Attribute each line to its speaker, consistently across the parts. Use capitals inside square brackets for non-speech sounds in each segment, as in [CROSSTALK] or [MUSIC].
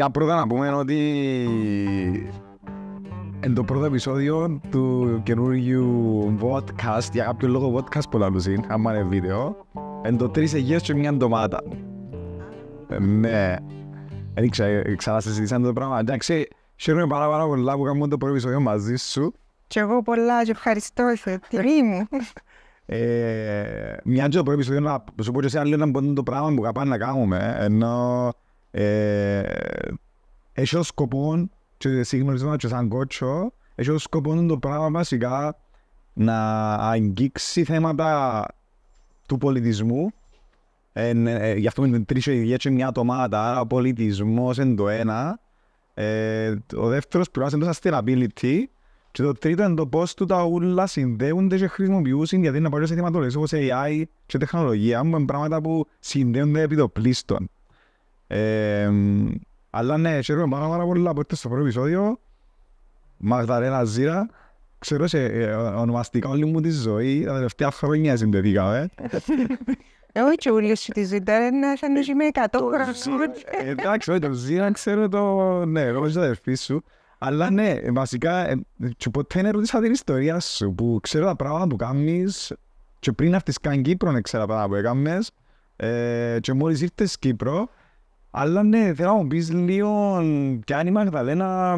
Speaker 1: Βασικά πρώτα να πούμε ότι είναι το πρώτο επεισόδιο του καινούργιου podcast, για κάποιο λόγο podcast πολλά είναι, άμα είναι βίντεο, είναι το τρεις αιγές και μια ντομάτα. Ε, ναι, δεν συζητήσαμε το πράγμα. Εντάξει, χαίρομαι πάρα πάρα πολλά που κάνουμε το πρώτο επεισόδιο μαζί σου. Και εγώ πολλά και ευχαριστώ, είσαι τιμή μου. Ε, μια και το πρώτο επεισόδιο να σου πω και σε άλλο ένα το πράγμα που καπάνε να κάνουμε, ενώ... Ε, έχει ως σκοπό, και και έχει ως σκοπό το πράγμα βασικά να αγγίξει θέματα του πολιτισμού. Ε, ναι, ε, γι' αυτό είναι τρεις και μια ατομάτα, άρα ο πολιτισμός είναι το ένα. Ε, ο δεύτερος πειράζει είναι το sustainability. Και το τρίτο είναι το πώς του τα ούλα συνδέονται και χρησιμοποιούν γιατί είναι να πάρουν σε θεματολές όπως AI και τεχνολογία, που είναι πράγματα που συνδέονται επί το πλήστον αλλά ναι, χαίρομαι πάρα, πάρα πολύ που ήρθες στο πρώτο επεισόδιο. Μαγδαρένα Ζήρα. Ξέρω σε ε, ονομαστικά όλη μου τη ζωή, τα τελευταία χρόνια συνδεθήκαμε.
Speaker 2: Ε, όχι, και ούλιος σου τη ζήτα, είναι σαν να είμαι 100 χρόνια.
Speaker 1: Εντάξει, όχι, το ζήρα ξέρω το, ναι, εγώ είμαι αδερφή σου. Αλλά ναι, βασικά, ε, και ποτέ δεν ρωτήσα την ιστορία σου, που ξέρω τα πράγματα που κάνεις, και πριν αυτής καν Κύπρο, ξέρω τα πράγματα που έκαμες, και μόλις ήρθες Κύπρο, αλλά ναι, θέλω να μου πεις λίγο αν η Μαγδαλένα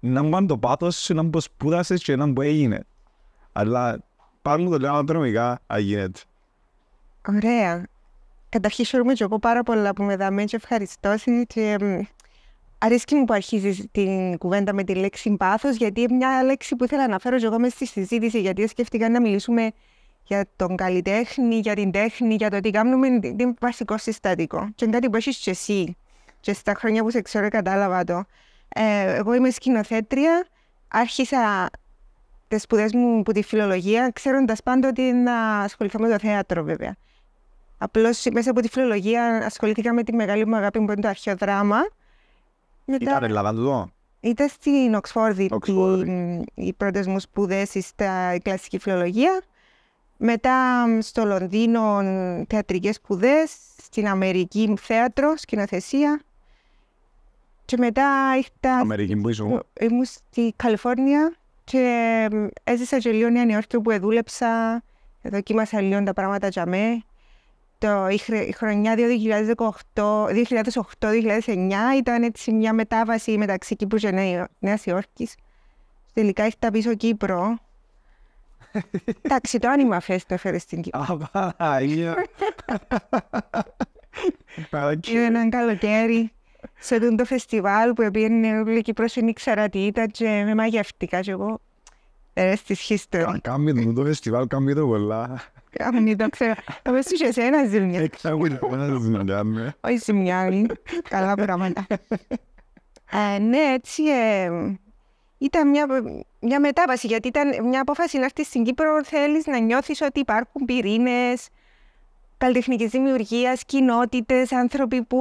Speaker 1: να μου πάνε το πάθος σου, να μου σπούδασες και να μου έγινε. Αλλά πάνω μου το λέω ανατρομικά, αγίνεται.
Speaker 2: Ωραία. Καταρχήν σου και εγώ πάρα πολλά που με δαμέ και ευχαριστώ και αρέσκει μου που αρχίζεις την κουβέντα με τη λέξη πάθος, γιατί μια λέξη που ήθελα να φέρω και εγώ μέσα στη συζήτηση, γιατί σκέφτηκα να μιλήσουμε για τον καλλιτέχνη, για την τέχνη, για το τι κάνουμε, είναι βασικό συστατικό. Και είναι κάτι που έχεις και εσύ. Και στα χρόνια που σε ξέρω κατάλαβα το. Ε, εγώ είμαι σκηνοθέτρια, άρχισα τις σπουδές μου από τη φιλολογία, ξέροντας πάντα ότι να ασχοληθώ με το θέατρο βέβαια. Απλώς μέσα από τη φιλολογία ασχολήθηκα με τη μεγάλη μου αγάπη που είναι το αρχαιοδράμα. Μετά... Ήταν
Speaker 1: Ελλάδα
Speaker 2: Ήταν στην Οξφόρδη, Οξφόρδη. οι πρώτες μου σπουδές στα κλασική φιλολογία. Μετά στο Λονδίνο θεατρικές σπουδές, στην Αμερική θέατρο, σκηνοθεσία. Και μετά ήρθα...
Speaker 1: Αμερική που ήσουν.
Speaker 2: Ήμουν στη Καλιφόρνια και έζησα και λίγο Νέα Υόρκη που δούλεψα. Δοκίμασα λίγο τα πράγματα για μέ. Το, η, χρονιά 2008-2009 ήταν έτσι μια μετάβαση μεταξύ Κύπρου και Νέας Υόρκης. Τελικά ήρθα πίσω Κύπρο Εντάξει, το άνοιγμα φες το έφερες στην Κύπρο.
Speaker 1: Απαραγία.
Speaker 2: Ήταν έναν καλοκαίρι σε το φεστιβάλ που έπαιρνε όλη η Κύπρος δεν ήξερα τι ήταν και με μαγευτικά και εγώ.
Speaker 1: Ρε στις χίστορες. Κάμει το φεστιβάλ, κάμει το πολλά. Κάμει το ξέρω. Θα πες τους εσένα ζημιά. Εξάγουν ένα ζημιά.
Speaker 2: Όχι ζημιά, καλά πράγματα. Ε, ναι, έτσι ε, ήταν μια, μια μετάβαση, γιατί ήταν μια απόφαση να έρθεις στην Κύπρο, θέλεις να νιώθεις ότι υπάρχουν πυρήνες, καλλιτεχνικής δημιουργίας, κοινότητες, άνθρωποι που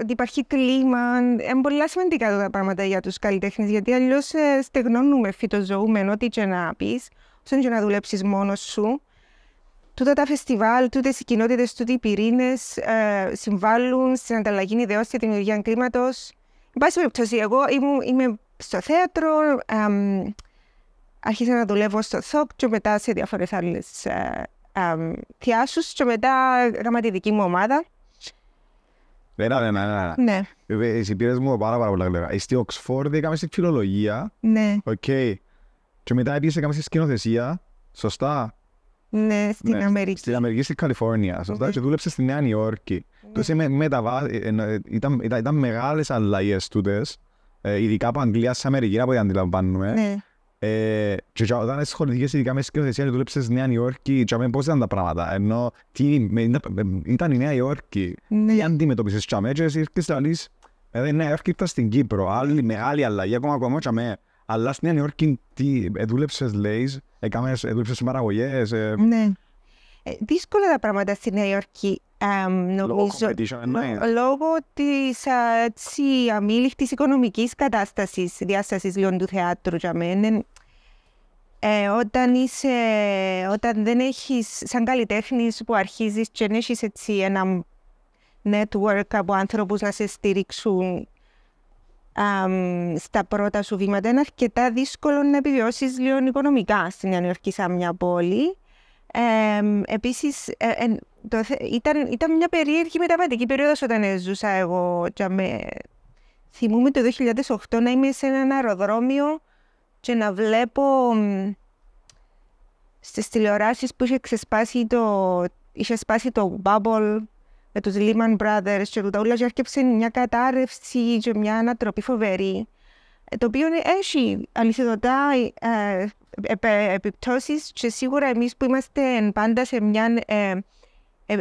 Speaker 2: ότι υπάρχει κλίμα. Είναι πολύ σημαντικά τα πράγματα για τους καλλιτέχνες, γιατί αλλιώς ε, στεγνώνουμε φυτοζωούμενο, ό,τι και να πεις, όσο και να δουλέψεις μόνος σου. Τούτα τα φεστιβάλ, τούτες οι κοινότητες, τούτε οι πυρήνες ε, συμβάλλουν στην ανταλλαγή ιδεών και δημιουργία κλίματος. Εν πάση περιπτώσει, εγώ είμαι, είμαι στο θέατρο, άρχισα να δουλεύω στο ΘΟΚ και μετά σε διάφορες άλλες ε, θεάσου και μετά έκανα τη δική μου ομάδα.
Speaker 1: Ναι, ναι, ναι. ναι. ναι, ναι. ναι. Εσύ ε, πήρες μου πάρα πάρα πολλά γλυκά. Ε, στη Οξφόρδη έκαμε στη φιλολογία. Ναι. Οκ. Και μετά επίση έκαμε στη σκηνοθεσία. Σωστά.
Speaker 2: Ναι, στην ναι,
Speaker 1: Αμερική. Στην Αμερική, στην Καλιφόρνια. Σωστά. Ναι. Και δούλεψε στη Νέα Νιόρκη. Ναι. Τότε μεταβα... ήταν, ήταν, ήταν μεγάλες ε, ειδικά από Αγγλία σε Αμερική, από ό,τι αντιλαμβάνουμε. Ναι. Ε, και όταν ασχοληθήκες ειδικά με σκηνοθεσία και δούλεψες στη Νέα Υόρκη, πώς ήταν τα πράγματα, ενώ τι, ήταν η Νέα Υόρκη, ναι. τι αντιμετωπίσες τσάμε και ήρθες να λύσεις, «Ε, δηλαδή Νέα Υόρκη στην Κύπρο, άλλη μεγάλη αλλαγή, ακόμα ακόμα τσάμε, αλλά στη Νέα Υόρκη τι, ε, δούλεψες λέεις,
Speaker 2: Ναι, δύσκολα τα πράγματα στη Νέα Υόρκη, λόγω τη αμήλικτη της οικονομική οικονομικής κατάστασης, διάστασης λιών του θεάτρου για μένα, ε, όταν, είσαι, όταν δεν έχεις σαν καλλιτέχνης που αρχίζεις και δεν έχεις έτσι ένα network από άνθρωπους να σε στηρίξουν στα πρώτα σου βήματα, είναι αρκετά δύσκολο να επιβιώσεις λίγο οικονομικά στην Νέα σαν μια πόλη. επίσης, ε, το, ήταν, ήταν μια περίεργη μεταβατική περίοδος όταν ζούσα εγώ. Με, θυμούμαι το 2008 να είμαι σε ένα αεροδρόμιο και να βλέπω στις τηλεοράσεις που είχε ξεσπάσει το, είχε σπάσει το bubble με τους Lehman Brothers και το όλα και έρχεψε μια κατάρρευση και μια ανατροπή φοβερή ε, το οποίο έχει αληθιδωτά ε, ε, επιπτώσεις. και σίγουρα εμείς που είμαστε πάντα σε μια ε,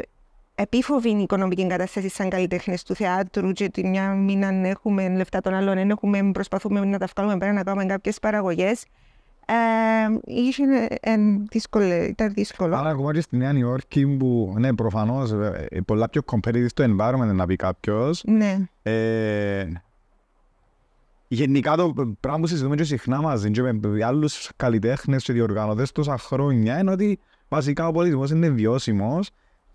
Speaker 2: επίφοβη η οικονομική κατάσταση σαν καλλιτέχνες του θεάτρου και την μια μήνα έχουμε λεφτά των άλλων, δεν έχουμε, προσπαθούμε να τα βγάλουμε πέρα να κάνουμε κάποιες παραγωγές.
Speaker 1: Ε, ε, ήταν δύσκολο. Αλλά ακόμα και στη Νέα Νιόρκη που ναι, προφανώς πολλά πιο competitive το environment να πει κάποιος. Ναι. Γενικά το πράγμα που συζητούμε συχνά μαζί με άλλους καλλιτέχνες και διοργανωτές τόσα χρόνια είναι ότι βασικά ο πολιτισμός είναι βιώσιμος.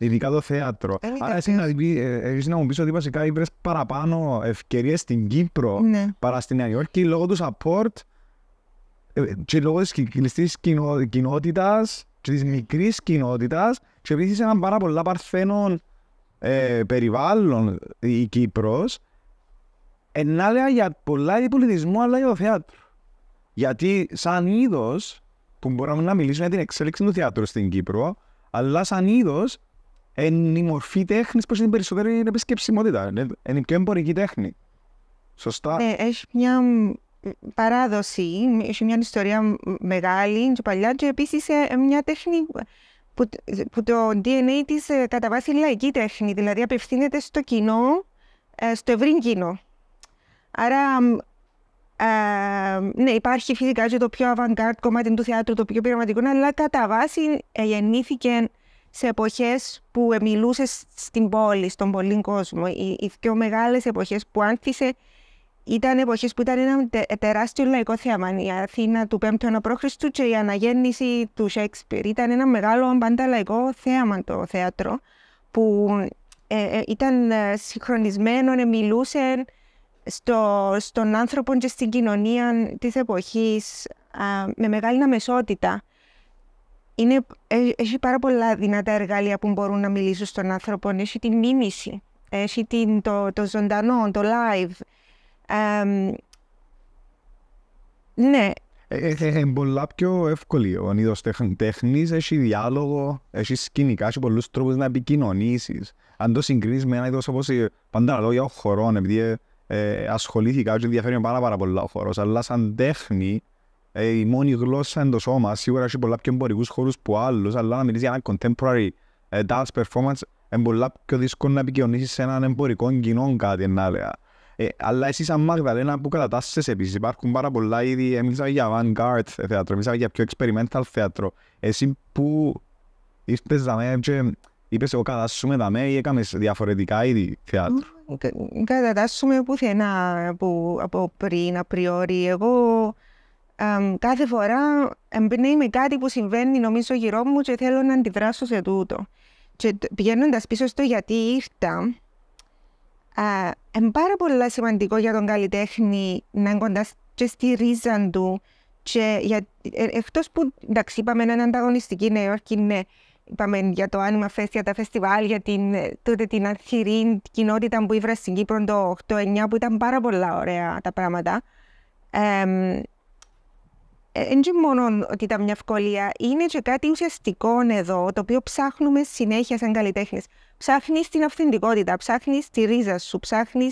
Speaker 1: Ειδικά το θέατρο. Ε, Άρα, εσύ να, ε, να μου πεις ότι βασικά παραπάνω ευκαιρίες στην Κύπρο ναι. παρά στη Νέα Υόρκη λόγω του support ε, και λόγω της κλειστή κοινότητα και της μικρής κοινότητας. Και επίσης έναν πάρα πολλά παρθένων ε, περιβάλλον η Κύπρος, ενάλεγα για πολλά για πολιτισμό, αλλά για το θέατρο. Γιατί σαν είδος, που μπορούμε να μιλήσουμε για την εξέλιξη του θέατρου στην Κύπρο, αλλά σαν είδος είναι η μορφή τέχνης είναι την περισσότερη επισκεψιμότητα. Είναι η πιο εμπορική τέχνη. Σωστά. Ναι,
Speaker 2: έχει μια παράδοση, έχει μια ιστορία μεγάλη και παλιά και επίσης ε, ε, μια τέχνη που, το DNA της ε, κατά βάση είναι λαϊκή τέχνη, δηλαδή απευθύνεται στο κοινό, στο ευρύ κοινό. Άρα ναι, υπάρχει φυσικά και το πιο avant-garde κομμάτι του θεάτρου, το πιο πειραματικό, αλλά κατά βάση γεννήθηκε σε εποχές που μιλούσες στην πόλη, στον πολύ κόσμο. Οι, οι πιο μεγάλες εποχές που άνθησε ήταν εποχές που ήταν ένα τεράστιο λαϊκό θέμα. Η Αθήνα του 5ου π.Χ. και η αναγέννηση του Σέξπιρ. Ήταν ένα μεγάλο πάντα λαϊκό θέαμα το θέατρο που ε, ε, ήταν ε, συγχρονισμένο, μιλούσε στο, στον άνθρωπο και στην κοινωνία της εποχής με μεγάλη αμεσότητα είναι, ε, έχει πάρα πολλά δυνατά εργαλεία που μπορούν να μιλήσουν στον άνθρωπο. Έχει την μίμηση, έχει την, το, το ζωντανό, το live.
Speaker 1: ναι. Είναι ε, ε, πολλά πιο εύκολη ο είδος τέχνης, έχει διάλογο, έχει σκηνικά, έχει πολλούς τρόπους να επικοινωνήσεις. Αν το συγκρίνεις με ένα είδος όπως πάντα λόγια επειδή ε, ασχολήθηκα και ενδιαφέρει πάρα πάρα πολλά ο αλλά σαν τέχνη ε, η μόνη γλώσσα είναι το σώμα. Σίγουρα έχει πολλά πιο εμπορικούς χώρους που άλλους, αλλά να μιλήσεις για ένα contemporary ε, dance performance είναι πολλά πιο δύσκολο να επικοινωνήσεις σε έναν εμπορικό κοινό κάτι να λέω. Ε, αλλά εσύ σαν Μαγδαλένα που κατατάσσεσαι επίσης, υπάρχουν πάρα πολλά ήδη, Έμιλησα ε, για avant-garde θέατρο, μιλήσαμε για πιο experimental θέατρο. Εσύ που ήρθες δαμέ και είπες εγώ κατάσσουμε δαμέ ή έκαμες διαφορετικά ήδη θέατρο.
Speaker 2: Κατατάσσουμε πουθενά από, από πριν, απριόρι. Εγώ κάθε φορά εμπνέει με κάτι που συμβαίνει νομίζω γύρω μου και θέλω να αντιδράσω σε τούτο. Και πηγαίνοντας πίσω στο γιατί ήρθα, είναι πάρα πολύ σημαντικό για τον καλλιτέχνη να είναι κοντά και στη ρίζα του. Και για, ε, εκτός που, εντάξει, είπαμε έναν ανταγωνιστική Νέα Υόρκη, ναι, είπαμε για το Άνιμα Fest, για τα φεστιβάλ, για την, ε, τότε την ανθυρή κοινότητα που ήβρα στην Κύπρο το 8-9, που ήταν πάρα πολλά ωραία τα πράγματα δεν ε, είναι μόνο ότι ήταν μια ευκολία, είναι και κάτι ουσιαστικό εδώ, το οποίο ψάχνουμε συνέχεια σαν καλλιτέχνες. Ψάχνεις την αυθεντικότητα, ψάχνεις τη ρίζα σου, ψάχνεις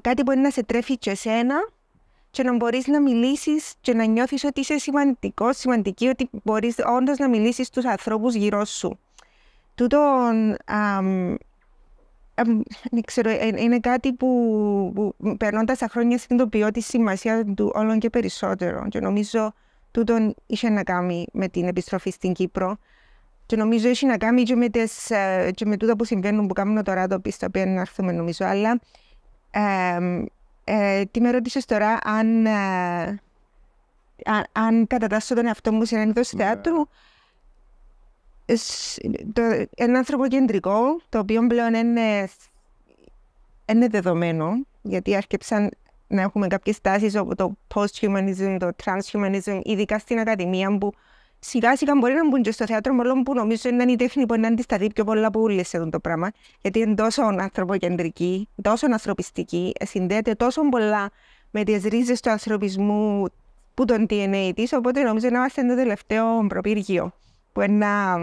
Speaker 2: κάτι που μπορεί να σε τρέφει και εσένα και να μπορείς να μιλήσεις και να νιώθεις ότι είσαι σημαντικός, σημαντική, ότι μπορείς όντως να μιλήσεις στους ανθρώπους γύρω σου. Τούτον ναι, ε, ε, είναι κάτι που, που περνώντας τα χρόνια συνειδητοποιώ τη σημασία του όλων και περισσότερο. Και νομίζω τούτον είχε να κάνει με την επιστροφή στην Κύπρο. Και νομίζω είχε να κάνει και με, τις, ε, και με τούτα που συμβαίνουν που κάνουμε τώρα το πίσω, που να έρθουμε νομίζω. Αλλά ε, τι με ρώτησες τώρα, αν, ε, αν, κατατάσσω τον εαυτό μου σε ένα ναι. θεάτρου ένα ένα ανθρωποκεντρικό, το οποίο πλέον είναι, είναι δεδομένο, γιατί άρχισαν να έχουμε κάποιε τάσει από το post-humanism, το transhumanism, ειδικά στην Ακαδημία που σιγά σιγά μπορεί να μπουν και στο θέατρο μόνο που νομίζω είναι η τέχνη που είναι αντισταθεί πιο πολλά που όλε σε το πράγμα γιατί είναι τόσο ανθρωποκεντρική, τόσο ανθρωπιστική, συνδέεται τόσο πολλά με τι ρίζε του ανθρωπισμού που τον DNA τη, οπότε νομίζω να είμαστε το τελευταίο προπύργιο που να,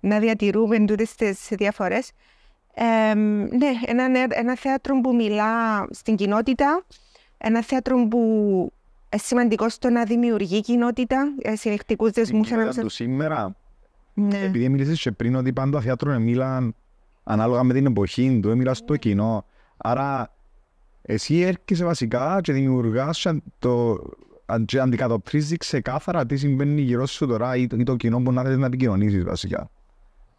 Speaker 2: να διατηρούμε τούτες τις διαφορές. ναι, ένα, ένα θέατρο που μιλά στην κοινότητα, ένα θέατρο που είναι σημαντικό στο να δημιουργεί κοινότητα, συνεχτικούς δεσμούς. Στην κοινότητα του
Speaker 1: σήμερα, ναι. επειδή μιλήσεις πριν ότι πάντα θέατρο μίλαν ανάλογα με την εποχή του, μίλα στο κοινό. Άρα εσύ έρχεσαι βασικά και δημιουργάς το, αντικατοπτρίζει ξεκάθαρα τι συμβαίνει γύρω σου τώρα ή το, ή το κοινό που να θέλει να επικοινωνήσει βασικά.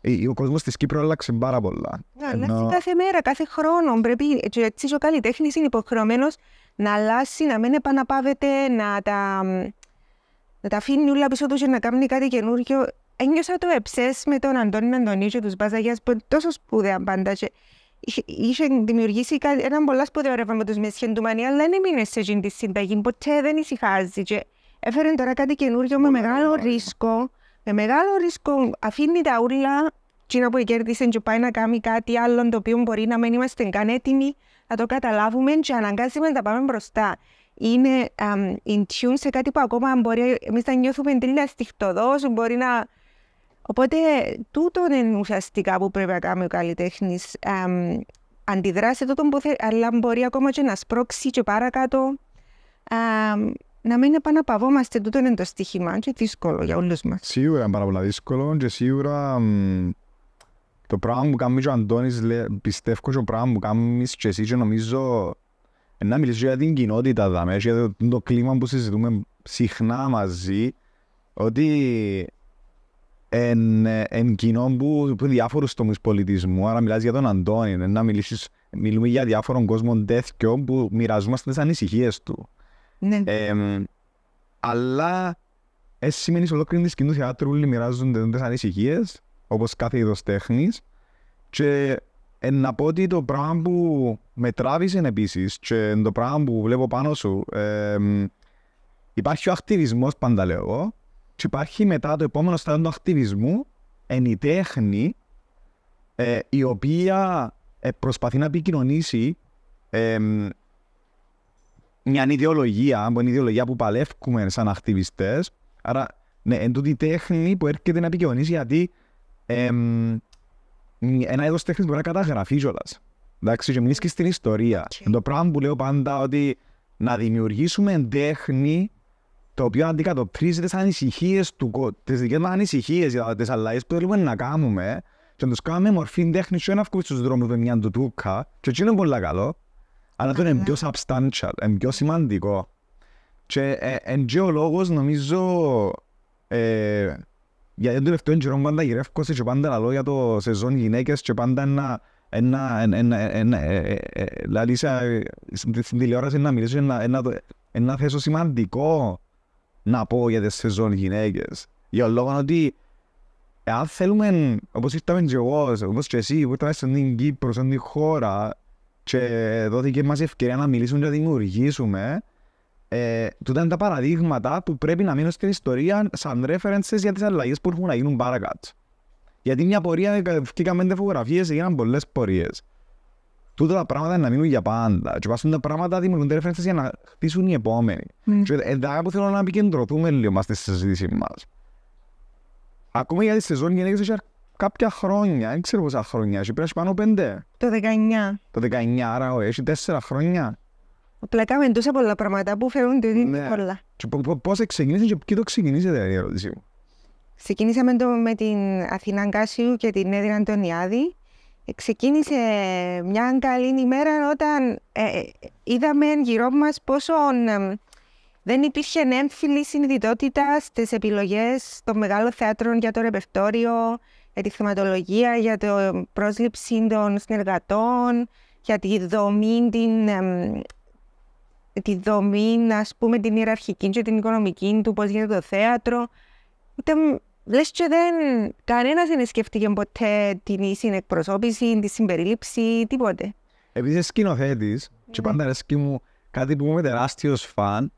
Speaker 1: Ε, ο κόσμος της Κύπρου άλλαξε πάρα πολλά. Να Ενώ... κάθε
Speaker 2: μέρα, κάθε χρόνο. Πρέπει, έτσι ο καλλιτέχνης είναι υποχρεωμένος να αλλάσει, να μην επαναπαύεται, να τα, να τα αφήνει όλα πίσω του και να κάνει κάτι καινούργιο ένιωσα το εψέ με τον Αντώνη Αντωνίου και τους Μπαζαγιάς που είναι τόσο σπουδαία πάντα είχε δημιουργήσει έναν πολλά σπουδαίο ρεύμα με τους Μεσχέν του Μανία, αλλά δεν έμεινε σε εκείνη τη συνταγή, ποτέ δεν ησυχάζει. Και έφερε τώρα κάτι καινούριο με μεγάλο ρίσκο, με μεγάλο ρίσκο αφήνει τα ούλα Τσίνα που κέρδισε και πάει να κάνει κάτι άλλο το οποίο μπορεί να μην είμαστε καν έτοιμοι να το καταλάβουμε και αναγκάζουμε να τα πάμε μπροστά. Είναι um, in tune σε κάτι που ακόμα μπορεί εμείς να νιώθουμε τελείω στιχτοδός, μπορεί να Οπότε τούτο είναι ουσιαστικά που πρέπει να κάνει ο καλλιτέχνης. Αντιδράσει τούτο που θέλει, αλλά μπορεί ακόμα και να σπρώξει και παρακάτω. Α, να μην επαναπαυόμαστε, τούτο είναι το στοίχημα και δύσκολο για όλους
Speaker 1: μας. Σίγουρα είναι πάρα πολύ δύσκολο και σίγουρα μ, το πράγμα που κάνει ο Αντώνης, λέ, πιστεύω και το πράγμα που κάνεις και εσύ και νομίζω να μιλήσω για την κοινότητα, δάμε, για το, το κλίμα που συζητούμε συχνά μαζί, ότι εν, εν κοινό που, που διάφορους τομείς πολιτισμού. Άρα μιλάς για τον Αντώνη, να μιλήσεις, μιλούμε για διάφορων κόσμο τέτοιο που μοιραζόμαστε τις ανησυχίες του. Ναι. Ε, αλλά εσύ σημαίνεις ολόκληρη τη κοινού θεάτρου όλοι μοιράζονται τις ανησυχίες, όπως κάθε είδος τέχνης, Και ε, να πω ότι το πράγμα που με τράβησε επίσης, και το πράγμα που βλέπω πάνω σου, ε, υπάρχει ο ακτιβισμός, πάντα λέω, και υπάρχει μετά το επόμενο στάδιο του ακτιβισμού εν η τέχνη ε, η οποία ε, προσπαθεί να επικοινωνήσει μια ιδεολογία, που είναι η ιδεολογία που παλεύουμε σαν ακτιβιστές. Άρα, ναι, εν τούτη τέχνη που έρχεται να επικοινωνήσει γιατί ένα είδος τέχνης μπορεί να καταγραφεί κιόλας. Εντάξει, και μιλήσεις και στην ιστορία. Okay. Το πράγμα που λέω πάντα ότι να δημιουργήσουμε τέχνη το οποίο αντικατοπτρίζεται τις ανησυχίες του Τις δικές μας ανησυχίες για τις αλλαγές που θέλουμε να κάνουμε και να τους κάνουμε μορφή τέχνης και να βγούμε στους δρόμους με μια ντουτούκα, και αυτό είναι πολύ καλό αλλά το είναι πιο substantial, είναι πιο σημαντικό και ε, εν και ο νομίζω ε, γιατί τον τελευταίο καιρό πάντα γυρεύκω και πάντα λαλώ για το σεζόν γυναίκες και πάντα να Δηλαδή, ε, στην τηλεόραση να μιλήσω ένα θέσω σημαντικό να πω για τις σεζόν γυναίκες. Για λόγω ότι αν θέλουμε, όπως ήρθαμε και εγώ, όπως και εσύ που ήρθαμε στην Κύπρο, στην χώρα και δόθηκε μας η ευκαιρία να μιλήσουμε και να δημιουργήσουμε, ε, τούτα είναι τα παραδείγματα που πρέπει να μείνουν στην ιστορία σαν references για τις αλλαγές που έχουν να γίνουν παρακάτω. Γιατί μια πορεία, ε, βγήκαμε φωτογραφίες, έγιναν πολλές πορείες τούτα τα πράγματα να μείνουν για πάντα. Και πάσουν τα πράγματα δημιουργούνται references για να χτίσουν οι επόμενοι. Mm. Και εδώ που θέλω να επικεντρωθούμε λίγο στη συζήτησή μας. Ακόμα για τη σεζόν γενέκε έχει κάποια χρόνια, δεν ξέρω πόσα χρόνια, έχει περάσει πάνω πέντε.
Speaker 2: Το 19.
Speaker 1: Το 19, άρα έχει τέσσερα χρόνια.
Speaker 2: Πλακάμε τόσα πολλά πράγματα που φεύγουν την ίδιο ναι. πολλά.
Speaker 1: Και πώς και ποιο το δηλαδή, η ερώτησή μου.
Speaker 2: Ξεκινήσαμε με την Αθηνά Κάσιου και την Έδρα Αντωνιάδη ξεκίνησε μια καλή ημέρα όταν ε, ε, είδαμε γύρω μας πόσο δεν υπήρχε έμφυλη συνειδητότητα στις επιλογές των μεγάλων θέατρων για το ρεπερτόριο, για τη θεματολογία, για το πρόσληψη των συνεργατών, για τη δομή, την, τη δομή, ας πούμε, την ιεραρχική και την οικονομική του, πώς γίνεται το θέατρο. Λες και δεν, κανένας δεν σκέφτηκε ποτέ την συνεκπροσώπηση, την συμπερίληψη, τίποτε.
Speaker 1: Επειδή είσαι σκηνοθέτης και ναι. πάντα αρέσκει μου κάτι που είμαι τεράστιος φαν,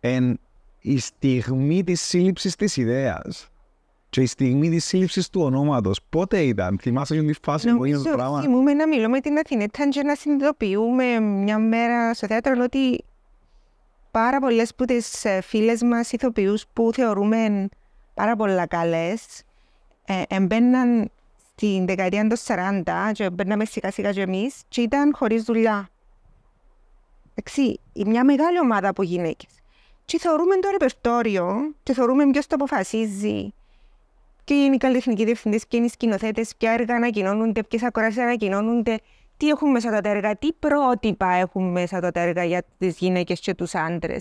Speaker 1: εν η στιγμή της σύλληψης της ιδέας και η στιγμή της σύλληψης του ονόματος. Πότε ήταν, θυμάσαι την φάση που έγινε το πράγμα.
Speaker 2: Θυμούμε να μιλούμε με την Αθηνέτα και να συνειδητοποιούμε μια μέρα στο θέατρο ότι πάρα πολλές που τις ε, φίλες μας ηθοποιούς που θεωρούμε πάρα πολλά καλές. Ε, εμπαίναν στην δεκαετία των 40 και μπαίναμε σιγά σιγά και εμείς και ήταν χωρίς δουλειά. Εντάξει, μια μεγάλη ομάδα από γυναίκες. Και θεωρούμε το ρεπερτόριο και θεωρούμε ποιος το αποφασίζει. Ποιοι είναι οι καλλιτεχνικοί διευθυντές, ποιοι είναι οι σκηνοθέτες, ποια έργα ανακοινώνονται, ποιες ακοράσεις ανακοινώνονται, τι έχουν μέσα τα έργα, τι πρότυπα έχουν μέσα τα έργα για τις γυναίκες και τους άντρες.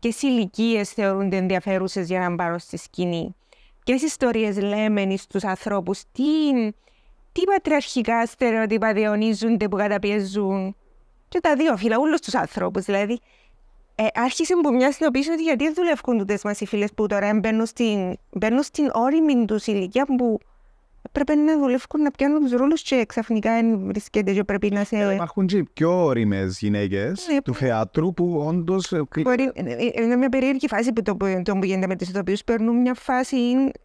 Speaker 2: Ποιε ηλικίες θεωρούνται ενδιαφέρουσες για να πάρω στη σκηνή. Ποιες ιστορίες λέμε στου ανθρώπους. Τι, τι πατριαρχικά στερεότυπα διαιωνίζονται που καταπιεζούν. Και τα δύο φύλλα, όλους τους ανθρώπους. Δηλαδή, ε, άρχισε που μια συνειδητοποίηση ότι γιατί δουλεύουν τούτες μας οι φίλες που τώρα μπαίνουν στην, στην όρημη τους ηλικία που πρέπει να δουλεύουν να πιάνουν τους ρόλους και ξαφνικά βρίσκεται
Speaker 1: και πρέπει να σε. Ε, υπάρχουν και πιο όριμε γυναίκες ναι, του ναι. θεάτρου που όντως. Ε, μπορεί...
Speaker 2: Ε, είναι μια περίεργη φάση που το, που γίνεται με τους ηθοποιούς. Παίρνουν μια φάση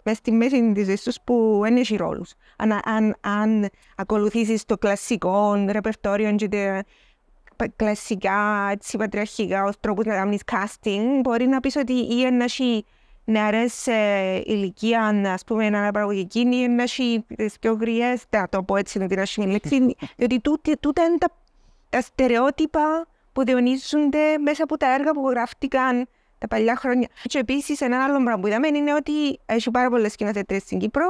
Speaker 2: μέσα στη μέση της ζωής τους που δεν έχει ρόλους. Αν, αν, ακολουθήσεις το κλασικό ρεπερτόριο κλασικά έτσι, πατριαρχικά τρόπος να κάνεις casting, μπορεί να πεις ότι ή ένα νεαρές σε ηλικία, ας πούμε, αναπαραγωγική, να έχει τις πιο γριές, θα το πω έτσι με την αρχή λέξη, [LAUGHS] διότι τούτα είναι τα στερεότυπα που διονύζονται μέσα από τα έργα που γράφτηκαν τα παλιά χρόνια. Και επίσης ένα άλλο πράγμα που είδαμε είναι ότι έχει πάρα πολλές σκηνοθετές στην Κύπρο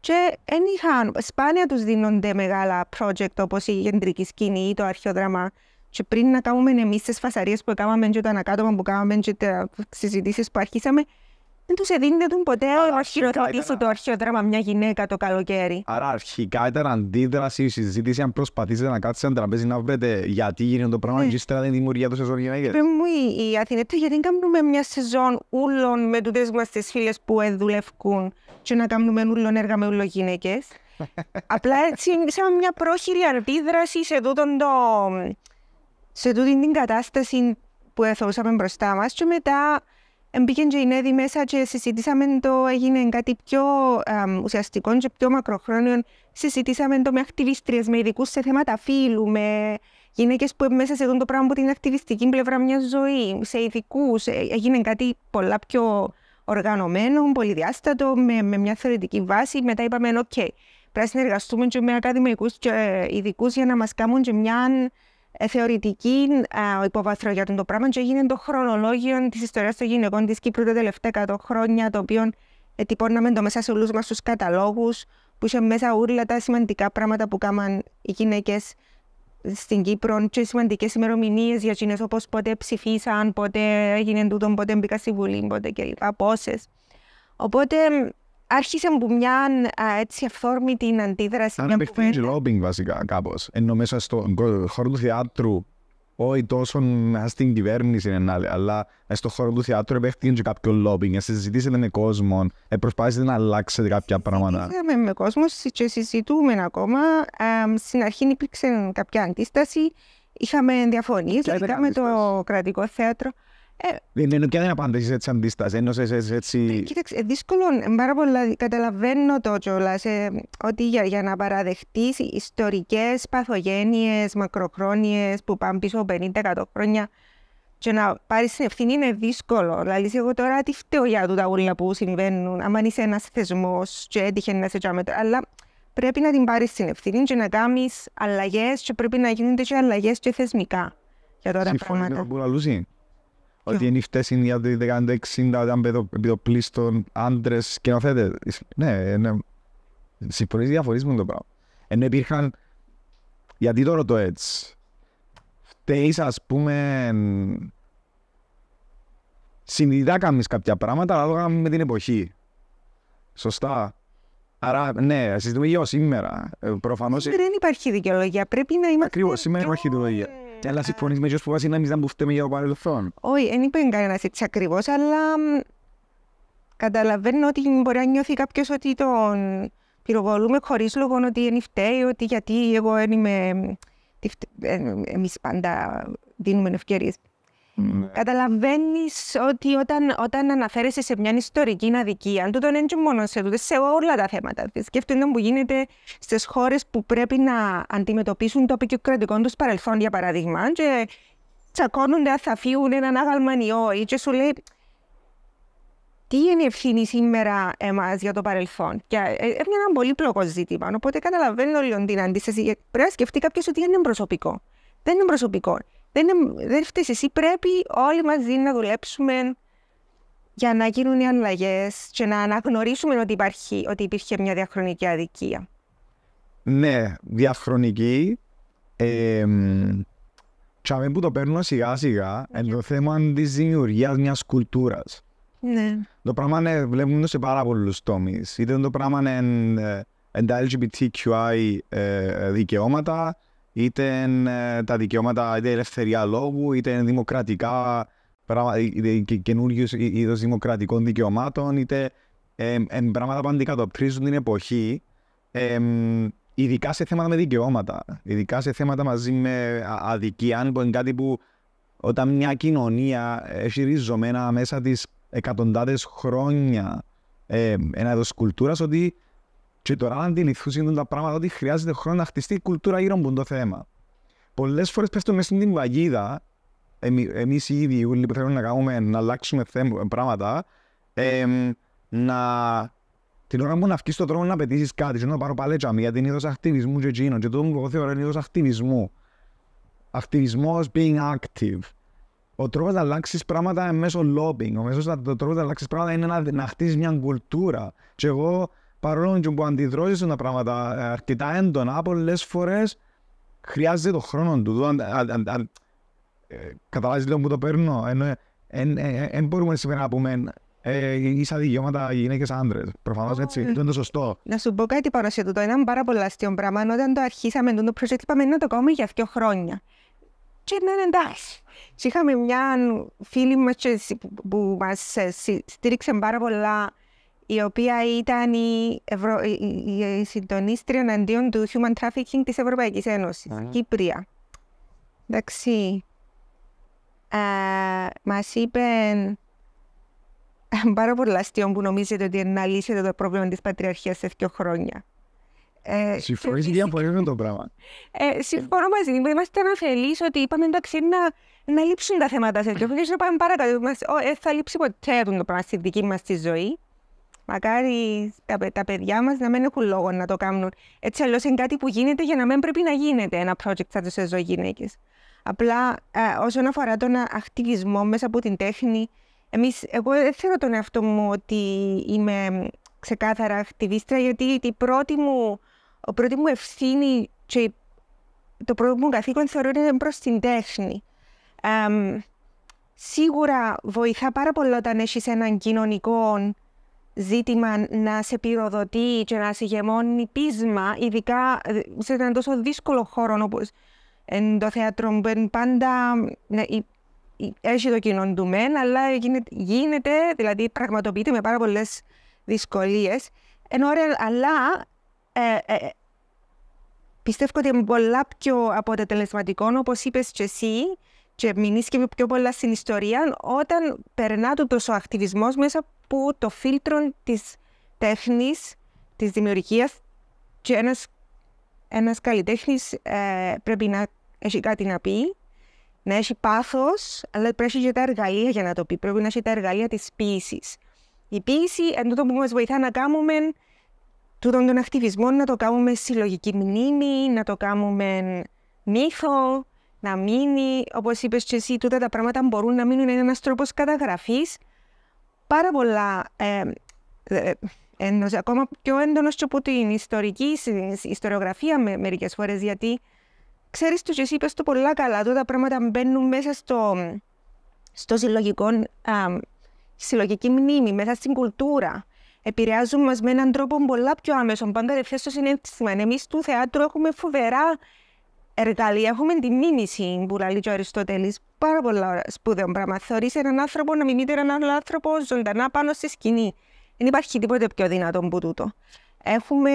Speaker 2: και δεν είχαν, σπάνια τους δίνονται μεγάλα project όπως η κεντρική σκηνή ή το αρχαιοδράμα. Και πριν να κάνουμε εμείς τις φασαρίες που κάναμε και το ανακάτωμα που κάναμε και τις συζητήσεις που αρχίσαμε, δεν τους εδίνεται ποτέ ο του το αρχαιοδράμα, μια γυναίκα το καλοκαίρι.
Speaker 1: Άρα αρχικά ήταν αντίδραση η συζήτηση αν προσπαθήσετε να κάτσετε ένα τραπέζι να βρείτε γιατί γίνεται το πράγμα ε. και ύστερα δεν δημιουργία του σεζόν γυναίκε. Δεν
Speaker 2: μου η Αθηνέτα, γιατί δεν κάνουμε μια σεζόν ούλων με του μας τι φίλε που δουλεύουν και να κάνουμε ούλων έργα με ούλων γυναίκες. [LAUGHS] Απλά έτσι σαν μια πρόχειρη αντίδραση σε τούτον το... σε τούτη την κατάσταση που εθώσαμε μπροστά μας και μετά Μπήκε και η Νέδη μέσα και συζητήσαμε το, έγινε κάτι πιο α, ουσιαστικό και πιο μακροχρόνιο. Συζητήσαμε το με ακτιβίστριες, με ειδικούς σε θέματα φύλου, με γυναίκες που μέσα σε αυτό το πράγμα που την ακτιβιστική πλευρά μιας ζωής, σε ειδικούς. Ε, έγινε κάτι πολλά πιο οργανωμένο, πολυδιάστατο, με, με μια θεωρητική βάση. Μετά είπαμε, OK, πρέπει να συνεργαστούμε και με ακαδημαϊκούς και ε, ειδικούς για να μας κάνουν και μια ε, θεωρητική υποβαθρό για τον το πράγμα και έγινε το χρονολόγιο της ιστορίας των γυναικών της Κύπρου τα τελευταία 100 χρόνια, το οποίο ε, τυπώναμε το μέσα σε όλους μας τους καταλόγους, που είχε μέσα όλα τα σημαντικά πράγματα που κάναν οι γυναίκες στην Κύπρο και σημαντικές ημερομηνίες για εκείνες όπως πότε ψηφίσαν, πότε έγινε τούτο, πότε μπήκα στη Βουλή, πότε κλπ. Πόσες. Οπότε άρχισε από μια έτσι αυθόρμητη αντίδραση.
Speaker 1: Αν απευθύνει λόμπινγκ βασικά κάπως. Ενώ μέσα στον χώρο του θεάτρου, όχι τόσο στην κυβέρνηση, αλλά στον χώρο του θεάτρου επέχτηκε και κάποιο λόμπινγκ. Ε, συζητήσετε με κόσμο, ε, προσπάθησατε να αλλάξετε κάποια πράγματα. Συζητήσαμε
Speaker 2: με κόσμος και συζητούμε ακόμα. Στην αρχή υπήρξε κάποια αντίσταση. Είχαμε διαφωνίες, με το κρατικό θέατρο.
Speaker 1: Δεν και δεν απαντήσεις έτσι αντίσταση, ένωσες έτσι... Ναι, κοίταξε,
Speaker 2: ε, δύσκολο, πάρα πολλά, καταλαβαίνω το ε, ότι για, για να παραδεχτείς ιστορικές παθογένειες, μακροχρόνιες που πάνε πίσω 50-100 χρόνια και να πάρεις την ευθύνη είναι δύσκολο. Δηλαδή, εγώ τώρα τι φταίω για τούτα ούλια που συμβαίνουν, αν είσαι ένας θεσμός και έτυχε να σε αλλά πρέπει να την πάρεις την ευθύνη και να κάνεις αλλαγές και πρέπει να γίνονται και αλλαγές και θεσμικά
Speaker 1: για τώρα πράγματα. Ότι ναι. οι νύχτες είναι για του 60 ήταν πεδοπλίστων άντρε και νοθέτε. Ναι, ναι. Συμφωνεί διαφορεί με το πράγμα. Ενώ υπήρχαν. Γιατί τώρα το έτσι. Φταίεις, ας πούμε. Συνειδητά κάνεις κάποια πράγματα, αλλά το με την εποχή. Σωστά. Άρα, ναι, συζητούμε για σήμερα. Ε, Προφανώς. δεν υπάρχει δικαιολογία. Πρέπει να είμαστε. Ακριβώς, σήμερα υπάρχει δικαιολογία. Και αλλά συμφωνείς με που βάζει να μην που για το παρελθόν.
Speaker 2: Όχι, δεν είπε κανένας έτσι ακριβώς, αλλά καταλαβαίνω ότι μπορεί να νιώθει κάποιος ότι τον πυροβολούμε χωρίς λόγο ότι είναι φταίει, ότι γιατί εγώ δεν είμαι... Ε, εμείς πάντα δίνουμε ευκαιρίες ναι. Καταλαβαίνεις ότι όταν, όταν αναφέρεσαι σε μια ιστορική αδικία, το τον είναι μόνο σε τούτο, σε όλα τα θέματα. Σκέφτονται που γίνεται στις χώρες που πρέπει να αντιμετωπίσουν το κρατικό τους παρελθόν, για παράδειγμα, και τσακώνονται αν θα φύγουν έναν άγαλμα ή και σου λέει. Τι είναι η ευθύνη σήμερα εμάς για το παρελθόν. Και είναι ε, ένα πολύπλοκο ζήτημα. Οπότε καταλαβαίνω λίγο την αντίσταση. Πρέπει να σκεφτεί κάποιος ότι δεν είναι προσωπικό. Δεν είναι προσωπικό. Δεν, είναι, δεν εσύ. Πρέπει όλοι μαζί να δουλέψουμε για να γίνουν οι αλλαγές και να αναγνωρίσουμε ότι, υπάρχει, ότι υπήρχε μια διαχρονική αδικία.
Speaker 1: Ναι, διαχρονική. Ε, που το παίρνω σιγά σιγά, είναι το θέμα της δημιουργίας μιας κουλτούρας. Ναι. Το πράγμα είναι, βλέπουμε σε πάρα πολλούς τομείς. Είτε το πράγμα είναι ε, τα LGBTQI ε, δικαιώματα, είτε τα δικαιώματα, είτε ελευθερία λόγου, είτε δημοκρατικά και καινούριου είδου δημοκρατικών δικαιωμάτων, είτε ε, ε, πράγματα που αντικατοπτρίζουν την εποχή, ε, ειδικά σε θέματα με δικαιώματα, ειδικά σε θέματα μαζί με αδικία, αν είναι κάτι που όταν μια κοινωνία έχει ριζωμένα μέσα της εκατοντάδες χρόνια ε, ένα είδος κουλτούρας, ότι και τώρα, αν αντιληφθούν τα πράγματα, ότι χρειάζεται χρόνο να χτιστεί η κουλτούρα γύρω από το θέμα. Πολλές φορές πέφτουμε στην βαγίδα, εμείς οι ίδιοι όλοι που θέλουμε να κάνουμε, να αλλάξουμε θέμα, πράγματα, ε, να. Την ώρα που να βγει στον τρόπο να πετύσει κάτι, να πάρω παλέτσα γιατί την είδο ακτιβισμού και εκείνο, και το μου θεωρώ είναι είδο ακτιβισμού. Ακτιβισμός being active. Ο τρόπος να αλλάξεις πράγματα είναι μέσω lobbying. Ο μέσος τρόπος να αλλάξεις πράγματα είναι να, να χτίσει μια κουλτούρα. Και εγώ παρόλο που αντιδρώσεις τα πράγματα ε, αρκετά έντονα, πολλές φορές χρειάζεται το χρόνο του. Ε, Καταλάβεις λίγο που το παίρνω. Δεν ε, μπορούμε σήμερα να πούμε ίσα δικαιώματα γυναίκε άντρες. Προφανώς έτσι. Δεν είναι το σωστό. Να
Speaker 2: σου πω κάτι πάνω σε τούτο. Ήταν πάρα πολύ αστείο πράγμα. Όταν το αρχίσαμε το project, είπαμε να το κάνουμε για δύο χρόνια. Και είναι εντάξει. είχαμε μια φίλη μας που μα στήριξε πάρα πολλά η οποία ήταν η, Ευρω... η συντονίστρια εναντίον του human trafficking της Ευρωπαϊκής Ένωσης, mm. Κύπρια. Εντάξει, ε, μας είπε πάρα πολλά αστείο που νομίζετε ότι να λύσετε το πρόβλημα της πατριαρχίας σε δύο χρόνια.
Speaker 1: Ε, Συμφωνείς για πολύ με το πράγμα.
Speaker 2: Ε, συμφωνώ μαζί. Είμαστε αναφελείς ότι είπαμε εντάξει να, να λείψουν τα θέματα σε δύο χρόνια. Ε, θα λείψει ποτέ το πράγμα στη δική μας τη ζωή. Μακάρι τα, τα παιδιά μας να μην έχουν λόγο να το κάνουν. Έτσι, αλλιώς είναι κάτι που γίνεται για να μην πρέπει να γίνεται ένα project σαν το ΣΕΖΟ γυναίκες. Απλά όσον αφορά τον ακτιβισμό μέσα από την τέχνη, εμείς, εγώ δεν θέλω τον εαυτό μου ότι είμαι ξεκάθαρα ακτιβίστρα, γιατί η πρώτη μου, ο πρώτη μου ευθύνη και το πρώτο μου καθήκον θεωρώ είναι προς την τέχνη. σίγουρα βοηθά πάρα πολύ όταν έχεις έναν κοινωνικό ζήτημα να σε πυροδοτεί και να σε γεμώνει πείσμα, ειδικά ε, σε έναν τόσο δύσκολο χώρο όπως το θέατρο που πάντα ναι, έχει το κοινό αλλά γίνεται, δηλαδή πραγματοποιείται με πάρα πολλές δυσκολίες. αλλά ε, ε, ε, πιστεύω ότι είναι πολλά πιο αποτελεσματικό, όπως είπες και εσύ, και μηνύσκευε πιο πολλά στην ιστορία όταν περνά το ο ακτιβισμός μέσα από το φίλτρο της τέχνης, της δημιουργίας και ένας, ένας ε, πρέπει να έχει κάτι να πει, να έχει πάθος, αλλά πρέπει να έχει και τα εργαλεία για να το πει, πρέπει να έχει τα εργαλεία της ποιήσης. Η ποίηση είναι το που μας βοηθά να κάνουμε τούτον τον ακτιβισμό, να το κάνουμε συλλογική μνήμη, να το κάνουμε μύθο, να μείνει, όπως είπες, και εσύ, τούτα τα πράγματα μπορούν να μείνουν είναι τρόπος καταγραφής, πάρα πολλά, ε, ε, ακόμα πιο έντονος και από την ιστορική ιστοριογραφία με, μερικές φορές γιατί ξέρεις το εσύ είπες το πολλά καλά, τα πράγματα μπαίνουν μέσα στο, στο συλλογικό, α, συλλογική μνήμη, μέσα στην κουλτούρα. Επηρεάζουν μας με έναν τρόπο πολλά πιο άμεσο, πάντα τελευταία στο συνέστημα. Εμείς του θεάτρου έχουμε φοβερά εργαλεία. Έχουμε τη μίμηση που λέει ο Αριστοτέλης. Πάρα πολλά σπουδαία πράγμα. Θεωρείς έναν άνθρωπο να μιμείται έναν άλλο άνθρωπο ζωντανά πάνω στη σκηνή. Δεν υπάρχει τίποτε πιο δυνατό που τούτο. Έχουμε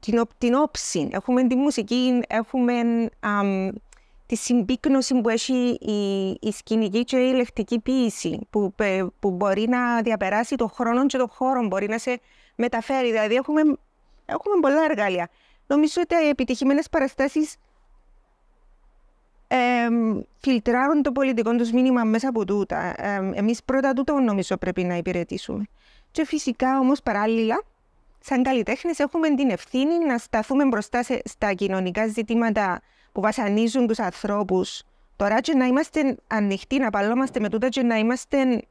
Speaker 2: την, την όψη, έχουμε τη μουσική, έχουμε τη συμπίκνωση που έχει η, η σκηνική και η λεκτική ποίηση που, που μπορεί να διαπεράσει το χρόνο και το χώρο, μπορεί να σε μεταφέρει. Δηλαδή έχουμε, έχουμε πολλά εργαλεία. Νομίζω ότι οι επιτυχημένες παραστάσεις ε, το πολιτικό τους μήνυμα μέσα από τούτα. Ε, Εμείς πρώτα τούτα, νομίζω πρέπει να υπηρετήσουμε. Και φυσικά όμως παράλληλα, σαν καλλιτέχνες, έχουμε την ευθύνη να σταθούμε μπροστά σε, στα κοινωνικά ζητήματα που βασανίζουν τους ανθρώπους. Τώρα και να είμαστε ανοιχτοί, να παλόμαστε με τούτα και να είμαστε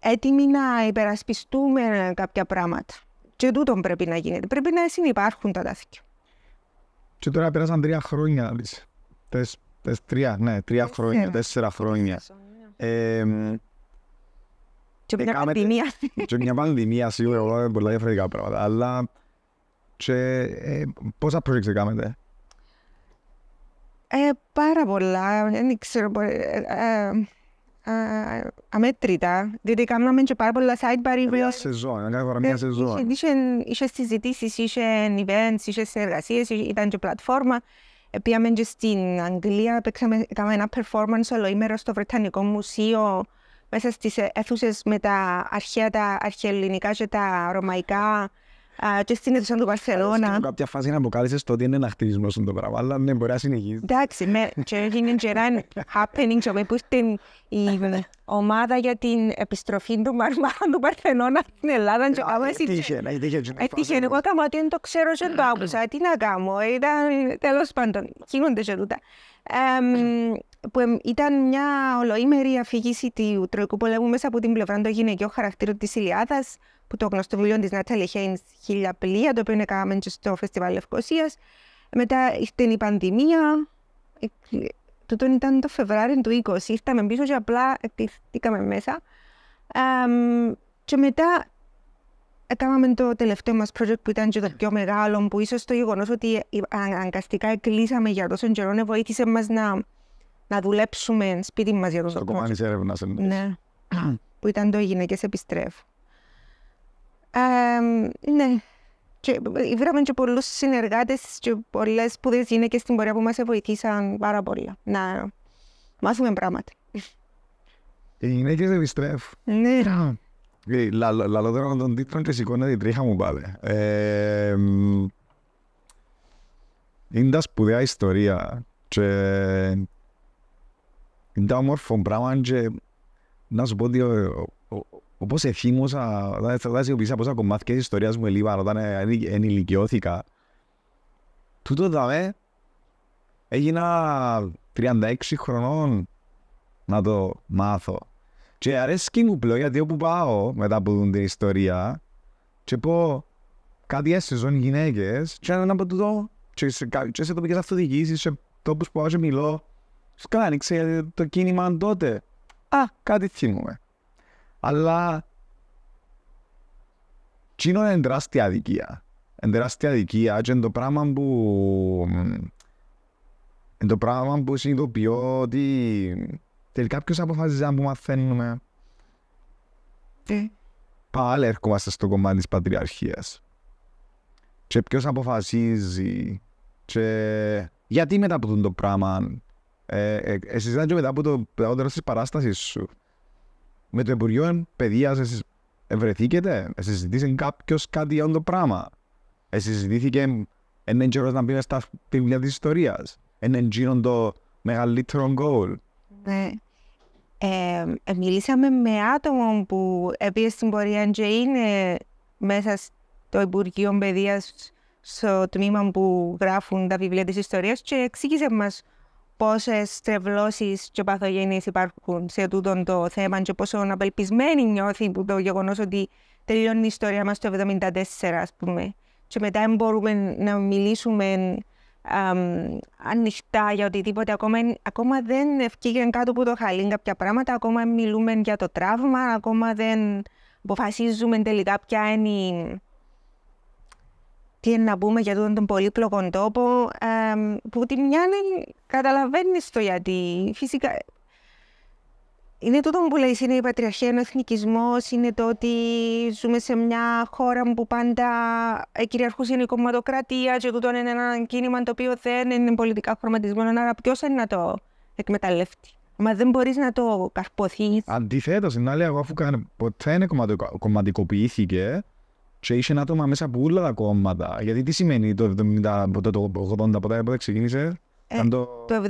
Speaker 2: έτοιμοι να υπερασπιστούμε κάποια πράγματα. Και τούτο πρέπει να γίνεται. Πρέπει να συνεπάρχουν τα τάθηκια.
Speaker 1: Και τώρα πέρασαν τρία χρόνια, λες. Τες, τες τρία, ναι, τρία χρόνια, τέσσερα χρόνια. Ε,
Speaker 2: και μια πανδημία.
Speaker 1: Και μια πανδημία, σίγουρα, όλα πολλά διαφορετικά πράγματα. Αλλά και ε, πόσα projects κάνετε.
Speaker 2: Ε, πάρα πολλά. Δεν ξέρω. Ε, ε, αμέτρητα, διότι κάναμε και πάρα πολλά sidebar Μια
Speaker 1: σεζόν, φορά μια ε, σεζόν.
Speaker 2: Είχε συζητήσεις, είχε events, είχε συνεργασίες, ήταν και πλατφόρμα. Ε, πήγαμε και στην Αγγλία, παίξαμε ένα performance ολοήμερο στο Βρετανικό Μουσείο, μέσα στις αίθουσες με τα αρχαία, τα αρχαιοελληνικά και τα ρωμαϊκά και στην αίθουσα του Βαρσελόνα. Σε
Speaker 1: κάποια φάση να αποκάλυψε το ότι είναι ένα χτισμό στον πράγμα, αλλά ναι, μπορεί να συνεχίσει.
Speaker 2: Εντάξει, με έγινε και ένα happening, όπου ήρθε η ομάδα για την επιστροφή του Μαρμανου του Παρθενώνα στην Ελλάδα. Έτυχε, έτυχε. Έτυχε, εγώ έκανα ότι δεν το ξέρω, δεν το άκουσα, τι να κάνω. Ήταν, τέλος πάντων, γίνονται και τούτα. Που ήταν μια ολοήμερη αφήγηση του Τροϊκού Πολέμου μέσα από την πλευρά των γυναικείων χαρακτήρων της Ιλιάδας που το γνωστό βιβλίο της Νατάλη Χέιν «Χίλια πλοία, το οποίο έκαναμε και στο Φεστιβάλ Λευκοσίας. Μετά ήρθε η πανδημία. Ε, Τούτον ήταν το Φεβράριο του 20. Ήρθαμε πίσω και απλά εκτιθήκαμε μέσα. Um, και μετά έκαναμε το τελευταίο μας project που ήταν και το πιο μεγάλο, που ίσως το γεγονός ότι ε, αναγκαστικά κλείσαμε για τόσο καιρό, ναι, βοήθησε μας να, να δουλέψουμε σπίτι μας για
Speaker 1: τόσο καιρό. Στο κομμάτι της έρευνας. Ναι, [CLEARS THROAT]
Speaker 2: που ήταν το «Οι επιστρέφουν» ναι. Και βρήκαμε και πολλούς συνεργάτες και πολλές σπουδές γυναίκες στην πορεία που μας βοηθήσαν πάρα πολύ να μάθουμε πράγματα.
Speaker 1: Οι γυναίκες επιστρέφουν. Ναι. Λαλό τώρα τον τίτλο και σηκώνεται η τρίχα μου πάλι. Είναι τα σπουδαία ιστορία και είναι τα όμορφο πράγμα και να σου πω ότι Όπω εθύμωσα, όταν θέλω πίσω από πόσα κομμάτια της ιστορίας μου όταν ε, ενηλικιώθηκα, τούτο δαμέ έγινα 36 χρονών να το μάθω. Και αρέσκει μου πλέον γιατί όπου πάω μετά από την ιστορία και πω κάτι έσυζον γυναίκες και έναν από τούτο και σε, και σε τοπικές αυτοδιοικήσεις, σε τόπους που πάω και μιλώ, σκάνηξε το κίνημα τότε. Α, κάτι θυμούμαι. Αλλά τι είναι τεράστια αδικία. Είναι τεράστια αδικία και είναι το πράγμα που... Είναι το πράγμα που συνειδητοποιώ ότι τελικά ποιος αποφασίζει να που μαθαίνουμε. Τι. Ε, πάλι έρχομαστε στο κομμάτι της πατριαρχίας. Και ποιος αποφασίζει και γιατί μετά από το πράγμα ε, ε, ε, ε μετά από το, το τη της σου με το Υπουργείο Παιδεία, εσεί ευρεθήκετε, ε, συζητήσε κάποιος κάτι για το πράγμα. Ε, συζητήθηκε έναν καιρός να μπει στα βιβλία της ιστορίας. Έναν γύρο το μεγαλύτερο γκολ.
Speaker 2: Ναι. Ε, ε, μιλήσαμε με άτομα που επίσης στην πορεία και είναι μέσα στο Υπουργείο Παιδεία στο τμήμα που γράφουν τα βιβλία της ιστορίας και εξήγησε μας πόσες τρευλώσει και παθογένειες υπάρχουν σε τούτο το θέμα και πόσο απελπισμένη νιώθει που το γεγονός ότι τελειώνει η ιστορία μας το 1974, ας πούμε. Και μετά μπορούμε να μιλήσουμε ανοιχτά για οτιδήποτε. Ακόμα, ακόμα δεν ευκήγαν κάτω που το χαλί κάποια πράγματα. Ακόμα μιλούμε για το τραύμα. Ακόμα δεν αποφασίζουμε τελικά ποια είναι η τι να πούμε για τον, τον πολύπλοκο τόπο, ε, που τη μια καταλαβαίνεις το γιατί. Φυσικά, είναι τούτο που λέει, είναι η πατριαρχία, είναι ο εθνικισμός, είναι το ότι ζούμε σε μια χώρα που πάντα ε, κυριαρχούσε η κομματοκρατία και τούτο είναι ένα κίνημα το οποίο δεν είναι πολιτικά χρωματισμένο, άρα ποιο είναι να το εκμεταλλεύτη. Μα δεν μπορείς να
Speaker 1: το καρποθείς. Αντιθέτως, να λέω, αφού ποτέ δεν κομματικοποιήθηκε, και είσαι άτομα μέσα από όλα τα κόμματα. Γιατί τι σημαίνει το 70, ε, το, το 80 ποτέ που ξεκίνησε. Ε, το...
Speaker 2: το 75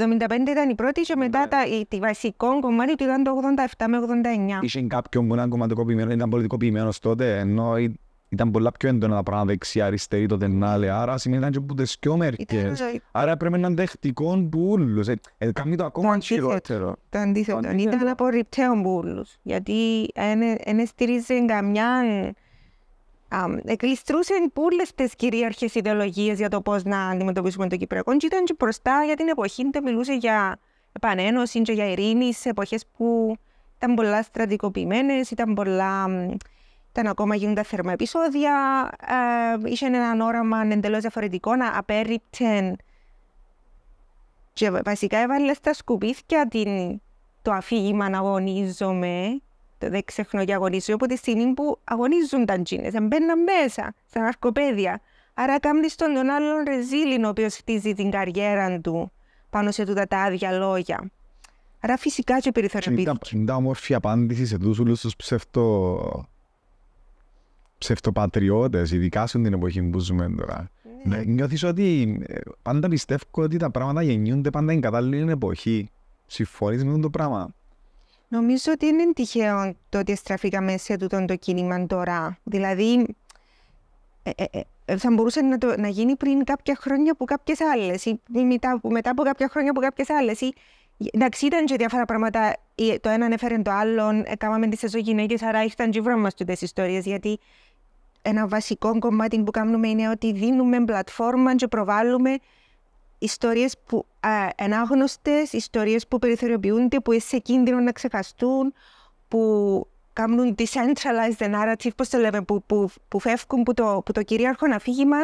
Speaker 2: ήταν η πρώτη και μετά ναι. τα, τη βασικό κομμάτι του ήταν το 87 με 89.
Speaker 1: Είχε κάποιον που ήταν κομματικοποιημένο, ήταν πολιτικοποιημένος τότε, ενώ ήταν πολλά πιο έντονα τα πράγματα δεξιά, αριστερή, το λέει. Άρα σημαίνει ότι ήταν και που πιο μέρκες. Άρα πρέπει να είναι δεχτικό που όλους. Ε, ε, κάνει το ακόμα χειρότερο. Το αντίθετο.
Speaker 2: Ήταν από που όλους. Γιατί δεν ε, ε, στηρίζει καμιά εκλειστρούσαν πολλέ τι κυρίαρχες ιδεολογίες για το πώς να αντιμετωπίσουμε το Κυπριακό. Και ήταν και μπροστά για την εποχή που μιλούσε για επανένωση και για ειρήνης, σε εποχές που ήταν πολλά στρατικοποιημένες, ήταν πολλά. Ήταν ακόμα γίνονται θερμά επεισόδια, ε, είχε έναν όραμα εντελώς διαφορετικό να απέρριπτε και βασικά έβαλε στα σκουπίθια το αφήγημα να αγωνίζομαι δεν ξεχνώ και αγωνίζω. Από τη στιγμή που αγωνίζουν τα τζίνες, μπαίναν μέσα στα αρκοπέδια. Άρα κάνει τον τον άλλον ρεζίλιν, ο οποίος χτίζει την καριέρα του πάνω σε τούτα τα άδεια λόγια.
Speaker 1: Άρα φυσικά και Και Είναι τα όμορφη απάντηση σε τόσους του τους ψευτο... ψευτοπατριώτες, ειδικά στην την εποχή που ζούμε τώρα. Ναι. Νιώθεις ότι ε, πάντα πιστεύω ότι τα πράγματα γεννιούνται πάντα την κατάλληλη εποχή. Συμφωνείς με το πράγμα.
Speaker 2: Νομίζω ότι είναι τυχαίο το ότι στραφήκαμε σε τούτο το κίνημα τώρα. Δηλαδή, ε ε, ε, ε, θα μπορούσε να, το, να γίνει πριν κάποια χρόνια από κάποιες άλλες ή μετά, μετά από κάποια χρόνια από κάποιες άλλες. Εντάξει, ήταν και διάφορα πράγματα. Το ένα έφερε το άλλο, ε, Κάμαμε τις εσωγυναίκε, άρα ήρθαν και βρούμε αυτέ ιστορίες. Γιατί ένα βασικό κομμάτι που κάνουμε είναι ότι δίνουμε πλατφόρμα και προβάλλουμε ιστορίες που ενάγνωστες, ιστορίες που περιθωριοποιούνται, που είναι σε κίνδυνο να ξεχαστούν, που κάνουν decentralized the narrative, πώς το λέμε, που, που, που φεύγουν που το, που κυρίαρχο αφήγημα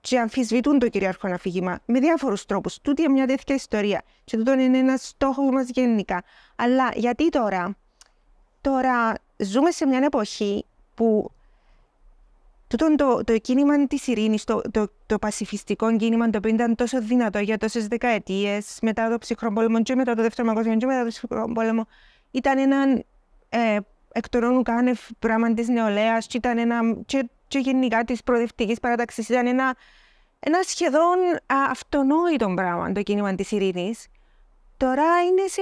Speaker 2: και αμφισβητούν το κυρίαρχο αφήγημα με διάφορους τρόπους. Τούτη είναι μια τέτοια ιστορία και τούτο είναι ένας στόχος μας γενικά. Αλλά γιατί τώρα, τώρα ζούμε σε μια εποχή που Τούτο το, το κίνημα της ειρήνης, το, το, το πασιφιστικό κίνημα, το οποίο ήταν τόσο δυνατό για τόσες δεκαετίες, μετά το ψυχρό πόλεμο, και μετά το δεύτερο παγκόσμιο, και μετά το ψυχρό πόλεμο, ε, ήταν ένα ε, εκ των ουκάνευ πράγμα της νεολαίας, και, και, και γενικά της προοδευτικής παράταξης, ήταν ένα, ένα σχεδόν αυτονόητο πράγμα το κίνημα της ειρήνης. Τώρα είναι σε.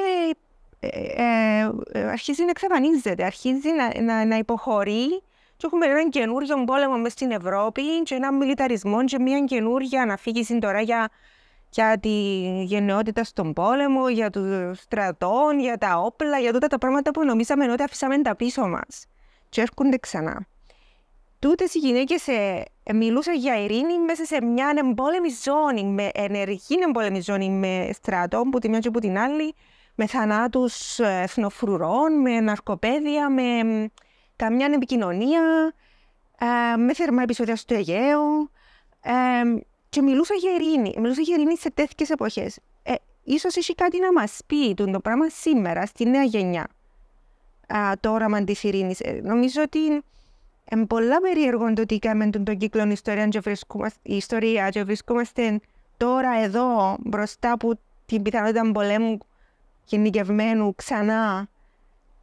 Speaker 2: Ε, ε, ε, αρχίζει να εξαφανίζεται, αρχίζει να, να, να υποχωρεί και έχουμε έναν καινούριος πόλεμο μέσα στην Ευρώπη και έναν μιλιταρισμό και μια καινούργια αναφύγηση τώρα για, για τη γενναιότητα στον πόλεμο, για τους στρατών, για τα όπλα, για τούτα τα πράγματα που νομίζαμε ότι αφήσαμε τα πίσω μας. Και έρχονται ξανά. Τούτες οι γυναίκες ε, μιλούσαν για ειρήνη μέσα σε μια εμπόλεμη ζώνη, με ενεργή εμπόλεμη ζώνη, με στρατό που τη μια και που την άλλη, με θανάτους ε, εθνοφρουρών, με ναρκοπαίδια, με καμιά επικοινωνία, ε, με θερμά επεισόδια στο Αιγαίο. Ε, και μιλούσα για ειρήνη. Μιλούσα για ειρήνη σε τέτοιες εποχές. Ε, ίσως έχει κάτι να μας πει το πράγμα σήμερα, στη νέα γενιά. Ε, το όραμα της ειρήνης. Ε, νομίζω ότι είναι πολλά περίεργο το τι κάνουμε τον κύκλο ιστορία και, βρισκόμαστε, ιστορία και βρισκόμαστε τώρα εδώ μπροστά από την πιθανότητα πολέμου γενικευμένου ξανά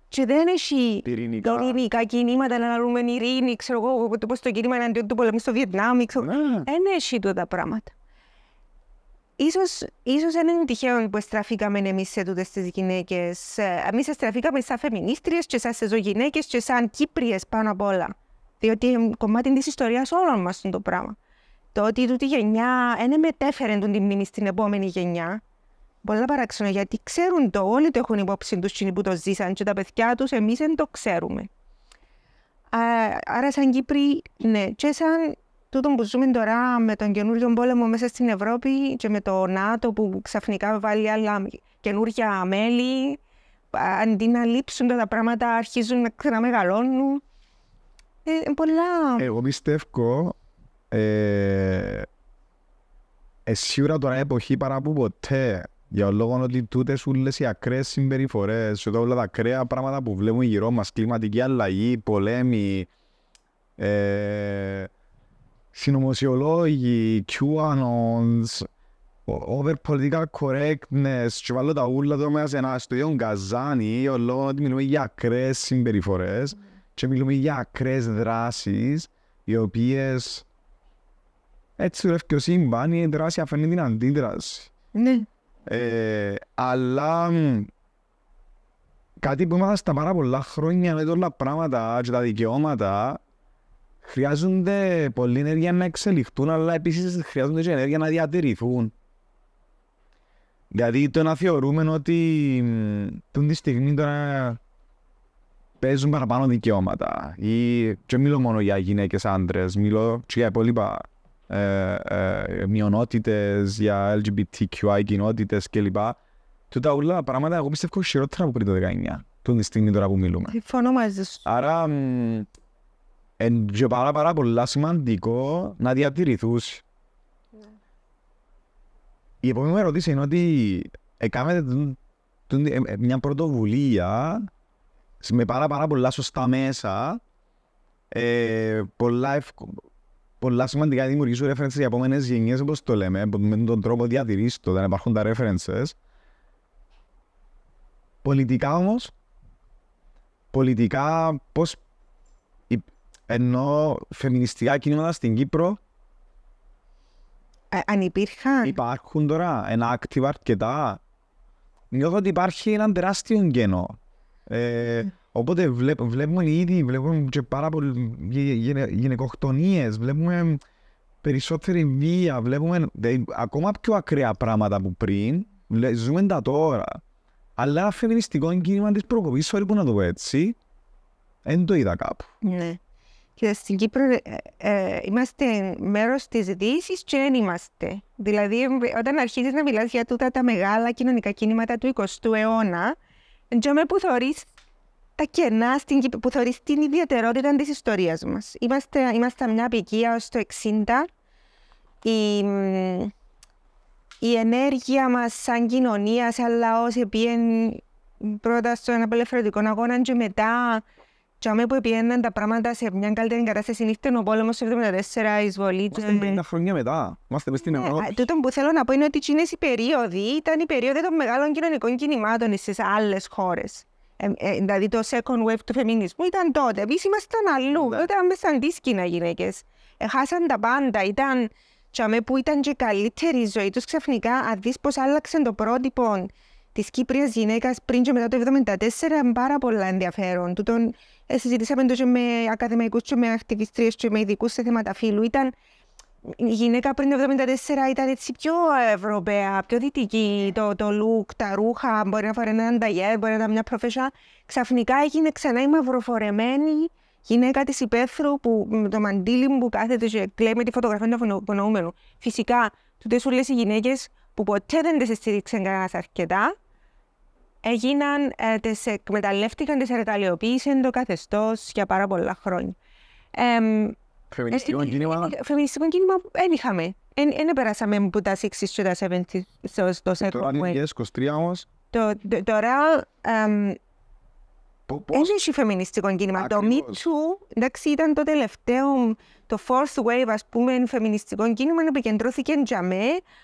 Speaker 2: και δεν έχει πυρηνικά, πυρηνικά κινήματα να λέμε ειρήνη, ξέρω εγώ, το πώς το κίνημα είναι αντίον του πολέμου στο Βιετνάμ, ξέρω, ναι. δεν έχει τα πράγματα. Ίσως, ίσως δεν είναι τυχαίο που στραφήκαμε εμείς σε τούτες τις γυναίκες. Ε, εμείς στραφήκαμε σαν φεμινίστριες και σαν σεζογυναίκες και σαν Κύπριες πάνω απ' όλα. Διότι κομμάτι της ιστορίας όλων μας το πράγμα. Το ότι τούτη γενιά δεν μετέφερε την μνήμη στην επόμενη γενιά, πολλά παράξενο γιατί ξέρουν το, όλοι το έχουν υπόψη τους που το ζήσαν και τα παιδιά τους εμείς δεν το ξέρουμε. άρα σαν Κύπροι, ναι, και σαν τούτο που ζούμε τώρα με τον καινούριο πόλεμο μέσα στην Ευρώπη και με το ΝΑΤΟ που ξαφνικά βάλει άλλα καινούργια μέλη, αντί να λείψουν τα πράγματα αρχίζουν να ξαναμεγαλώνουν. Ε, πολλά...
Speaker 1: Εγώ πιστεύω ε, ε σίγουρα τώρα εποχή παρά που ποτέ για λόγω ότι τούτες οι ακραίες συμπεριφορές, όλα τα ακραία πράγματα που βλέπουμε γύρω μας, κλιματική αλλαγή, πολέμοι, ε, συνωμοσιολόγοι, QAnons, over political correctness, και βάλω τα ούλα εδώ μέσα σε ένα γκαζάνι, για λόγος ότι μιλούμε για ακραίες συμπεριφορές mm. και μιλούμε για ακραίες δράσεις, οι οποίες έτσι δουλεύει και ο σύμπαν, η δράση αφαιρεί την αντίδραση. Ναι. Ε, αλλά κάτι που έμαθα στα πάρα πολλά χρόνια με όλα πράγματα και τα δικαιώματα χρειάζονται πολλή ενέργεια να εξελιχθούν αλλά επίσης χρειάζονται και ενέργεια να διατηρηθούν. Δηλαδή το να θεωρούμε ότι την τη στιγμή τώρα παίζουν παραπάνω δικαιώματα ή και μιλώ μόνο για γυναίκες άντρες, μιλώ και για υπόλοιπα ε, ε, μειονότητες, για LGBTQI κοινότητες κλπ. Τούτα όλα πράγματα εγώ πιστεύω χειρότερα από πριν το 19. Τον τη στιγμή τώρα που μιλούμε. Συμφωνώ μαζί σου. Άρα είναι πάρα, πάρα πολύ σημαντικό να διατηρηθούν. Ναι. Yeah. Η επόμενη μου ερώτηση είναι ότι έκαμε ε, ε, ε, μια πρωτοβουλία με πάρα, πάρα πολλά σωστά μέσα, ε, πολλά εύκολα πολλά σημαντικά δημιουργήσουν references για επόμενες γενιές, όπως το λέμε, με τον τρόπο διατηρήσει το, δεν υπάρχουν τα references. Πολιτικά όμως, πολιτικά πώς. Ενώ φεμινιστικά κινήματα στην Κύπρο. Ε, αν υπήρχαν. Υπάρχουν τώρα, ένα active αρκετά. Νιώθω ότι υπάρχει ένα τεράστιο γκένο. Ε, Οπότε βλέπ, βλέπουμε ήδη, βλέπουμε και πάρα πολλές γυ, γυναικοκτονίες, βλέπουμε περισσότερη βία, βλέπουμε δε, ακόμα πιο ακραία πράγματα από πριν, ζούμε τα τώρα. Αλλά φεμινιστικό κίνημα της προκοπής, sorry που να το πω έτσι, δεν το είδα κάπου.
Speaker 2: Ναι. Και στην Κύπρο ε, ε, είμαστε μέρος της Δύση και δεν είμαστε. Δηλαδή, όταν αρχίζεις να μιλάς για τούτα τα μεγάλα κοινωνικά κίνηματα του 20ου αιώνα, και που θεωρείς τα κενά στην, που θεωρείς την ιδιαιτερότητα της ιστορίας μας. Είμαστε, είμαστε μια απικία ως το 60. Η, η ενέργεια μας σαν κοινωνία, σαν λαός, επειδή πρώτα στον απελευθερωτικό αγώνα και μετά και που επίεναν τα πράγματα σε μια καλύτερη κατάσταση ήρθε ο πόλεμος του 1974, η εισβολή του... Είμαστε
Speaker 1: 50 χρόνια μετά, είμαστε στην ναι, Ευρώπη.
Speaker 2: Τούτο που θέλω να πω είναι ότι οι περίοδοι ήταν η περίοδο των μεγάλων κοινωνικών κινημάτων στις άλλες χώρες. Ε, ε, δηλαδή το second wave του φεμινισμού ήταν τότε. Εμείς ήμασταν αλλού. τότε ναι. ήταν μέσα στη σκηνά γυναίκε. Έχασαν ε, τα πάντα. Ήταν τσαμέ που ήταν και καλύτερη η ζωή τους ξαφνικά. Αν δεις πώς άλλαξαν το πρότυπο της Κύπριας γυναίκας πριν και μετά το 1974, είναι πάρα πολλά ενδιαφέρον. Τούτον συζητήσαμε τόσο με ακαδημαϊκούς με ακτιβιστρίες με ειδικούς σε θέματα φύλου. Ήταν η γυναίκα πριν το 1974 ήταν έτσι πιο Ευρωπαία, πιο δυτική. Το, το look, τα ρούχα, μπορεί να φοράει έναν ταγιέρ, μπορεί να ήταν μια προφέσια. Ξαφνικά έγινε ξανά η μαυροφορεμένη γυναίκα της υπαίθρου που με το μαντίλι μου που κάθεται και κλαίει με τη φωτογραφία του υπονοούμενου. Φυσικά, τούτες σου οι γυναίκες που ποτέ δεν τις στήριξαν κανένας αρκετά, έγιναν, ε, τις εκμεταλλεύτηκαν, τις εργαλειοποίησαν το καθεστώς για πάρα πολλά χρόνια. Ε,
Speaker 1: ε, φεμινιστικό κίνημα.
Speaker 2: Φεμινιστικό κίνημα δεν είχαμε. Δεν περάσαμε από τα 60 και τα 70 στο σέκο. Ε, τώρα είναι 23 όμως. Τώρα δεν έχει φεμινιστικό κίνημα. Το Me Too, εντάξει, ήταν το τελευταίο, το fourth wave, ας πούμε, φεμινιστικό κίνημα, επικεντρώθηκε για με,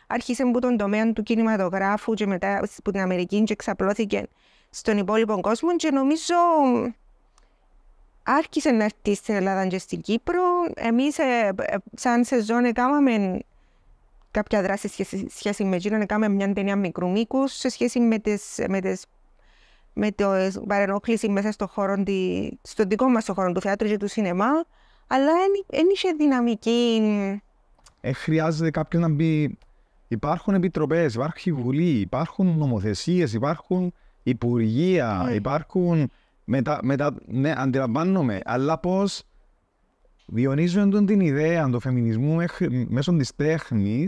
Speaker 2: άρχισε από τον τομέα του κινηματογράφου και μετά από την Αμερική και εξαπλώθηκε στον υπόλοιπο κόσμο και νομίζω άρχισε να έρθει στην Ελλάδα και στην Κύπρο. Εμείς ε, ε, σαν σεζόν έκαναμε κάποια δράση σχέση, σχέση με εκείνον. Έκαναμε μια ταινία μικρού μήκους σε σχέση με τις, με το ε, παρενόχληση μέσα στο χώρο, στον δικό μας χώρο του θεάτρου και του σινεμά, αλλά δεν είχε δυναμική.
Speaker 1: Ε, χρειάζεται κάποιο να μπει. Υπάρχουν επιτροπές, υπάρχει βουλή, υπάρχουν νομοθεσίες, υπάρχουν υπουργεία, mm. υπάρχουν Μετα, μετα, ναι, αντιλαμβάνομαι, αλλά πώς διονύζονται την ιδέα του φεμινισμού μέσω της τέχνης,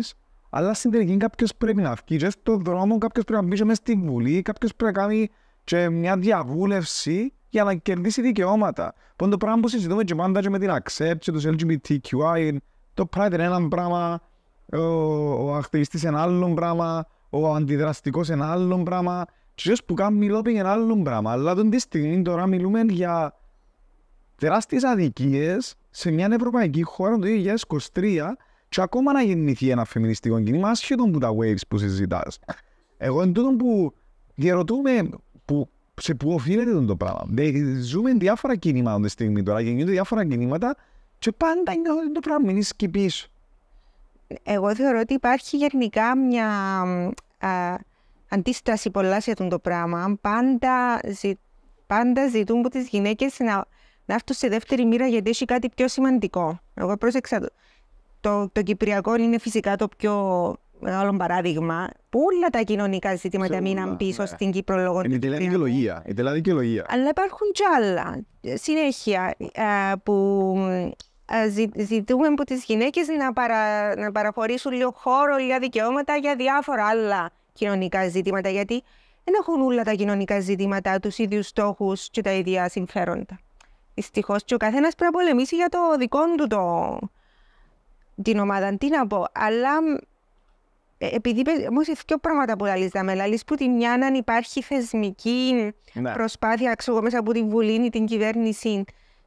Speaker 1: αλλά στην τελική κάποιος πρέπει να βγει στον δρόμο, κάποιος πρέπει να μπει μέσα στην Βουλή, κάποιος πρέπει να κάνει και μια διαβούλευση για να κερδίσει δικαιώματα. Πον το πράγμα που συζητούμε και πάντα και με την accept και τους LGBTQI, το Pride είναι ένα πράγμα, ο, ο ακτιβιστής είναι άλλο πράγμα, ο αντιδραστικός είναι άλλο πράγμα, Ποιος που κάνει μιλώ για ένα άλλο πράγμα, αλλά τον τη στιγμή τώρα μιλούμε για τεράστιες αδικίες σε μια ευρωπαϊκή χώρα το 2023 και ακόμα να γεννηθεί ένα φεμινιστικό κίνημα ασχετών που τα waves που συζητάς. Εγώ εν τούτον που διαρωτούμε που, σε πού οφείλεται το πράγμα. Ζούμε διάφορα κίνηματα τη στιγμή τώρα, γεννιούνται διάφορα κινήματα και πάντα είναι το πράγμα μην πίσω. Εγώ θεωρώ ότι υπάρχει γενικά
Speaker 2: μια α, αντίσταση πολλά σε αυτό το πράγμα. Πάντα, ζη, πάντα ζητούν από τις γυναίκες να, να έρθουν σε δεύτερη μοίρα γιατί έχει κάτι πιο σημαντικό. Εγώ πρόσεξα το. Το, το Κυπριακό είναι φυσικά το πιο μεγάλο παράδειγμα. Που όλα τα κοινωνικά ζητήματα μείναν πίσω
Speaker 1: ναι. στην Κύπρο λόγω Είναι τελά δηλαδή δικαιολογία. Δηλαδή δικαιολογία.
Speaker 2: Αλλά υπάρχουν κι άλλα συνέχεια α, ε, που ε, ζητούμε από τις γυναίκες να, παρα, να παραχωρήσουν λίγο χώρο, λίγα δικαιώματα για διάφορα άλλα κοινωνικά ζητήματα, γιατί δεν έχουν όλα τα κοινωνικά ζητήματα, τους ίδιους στόχους και τα ίδια συμφέροντα. Δυστυχώς, και ο καθένας πρέπει να πολεμήσει για το δικό του το... την ομάδα. Τι να πω, αλλά ε, επειδή όμως έχει πιο πράγματα που λέει Δαμέλα, που τη μια αν υπάρχει θεσμική ναι. προσπάθεια μέσα από την Βουλή ή την κυβέρνηση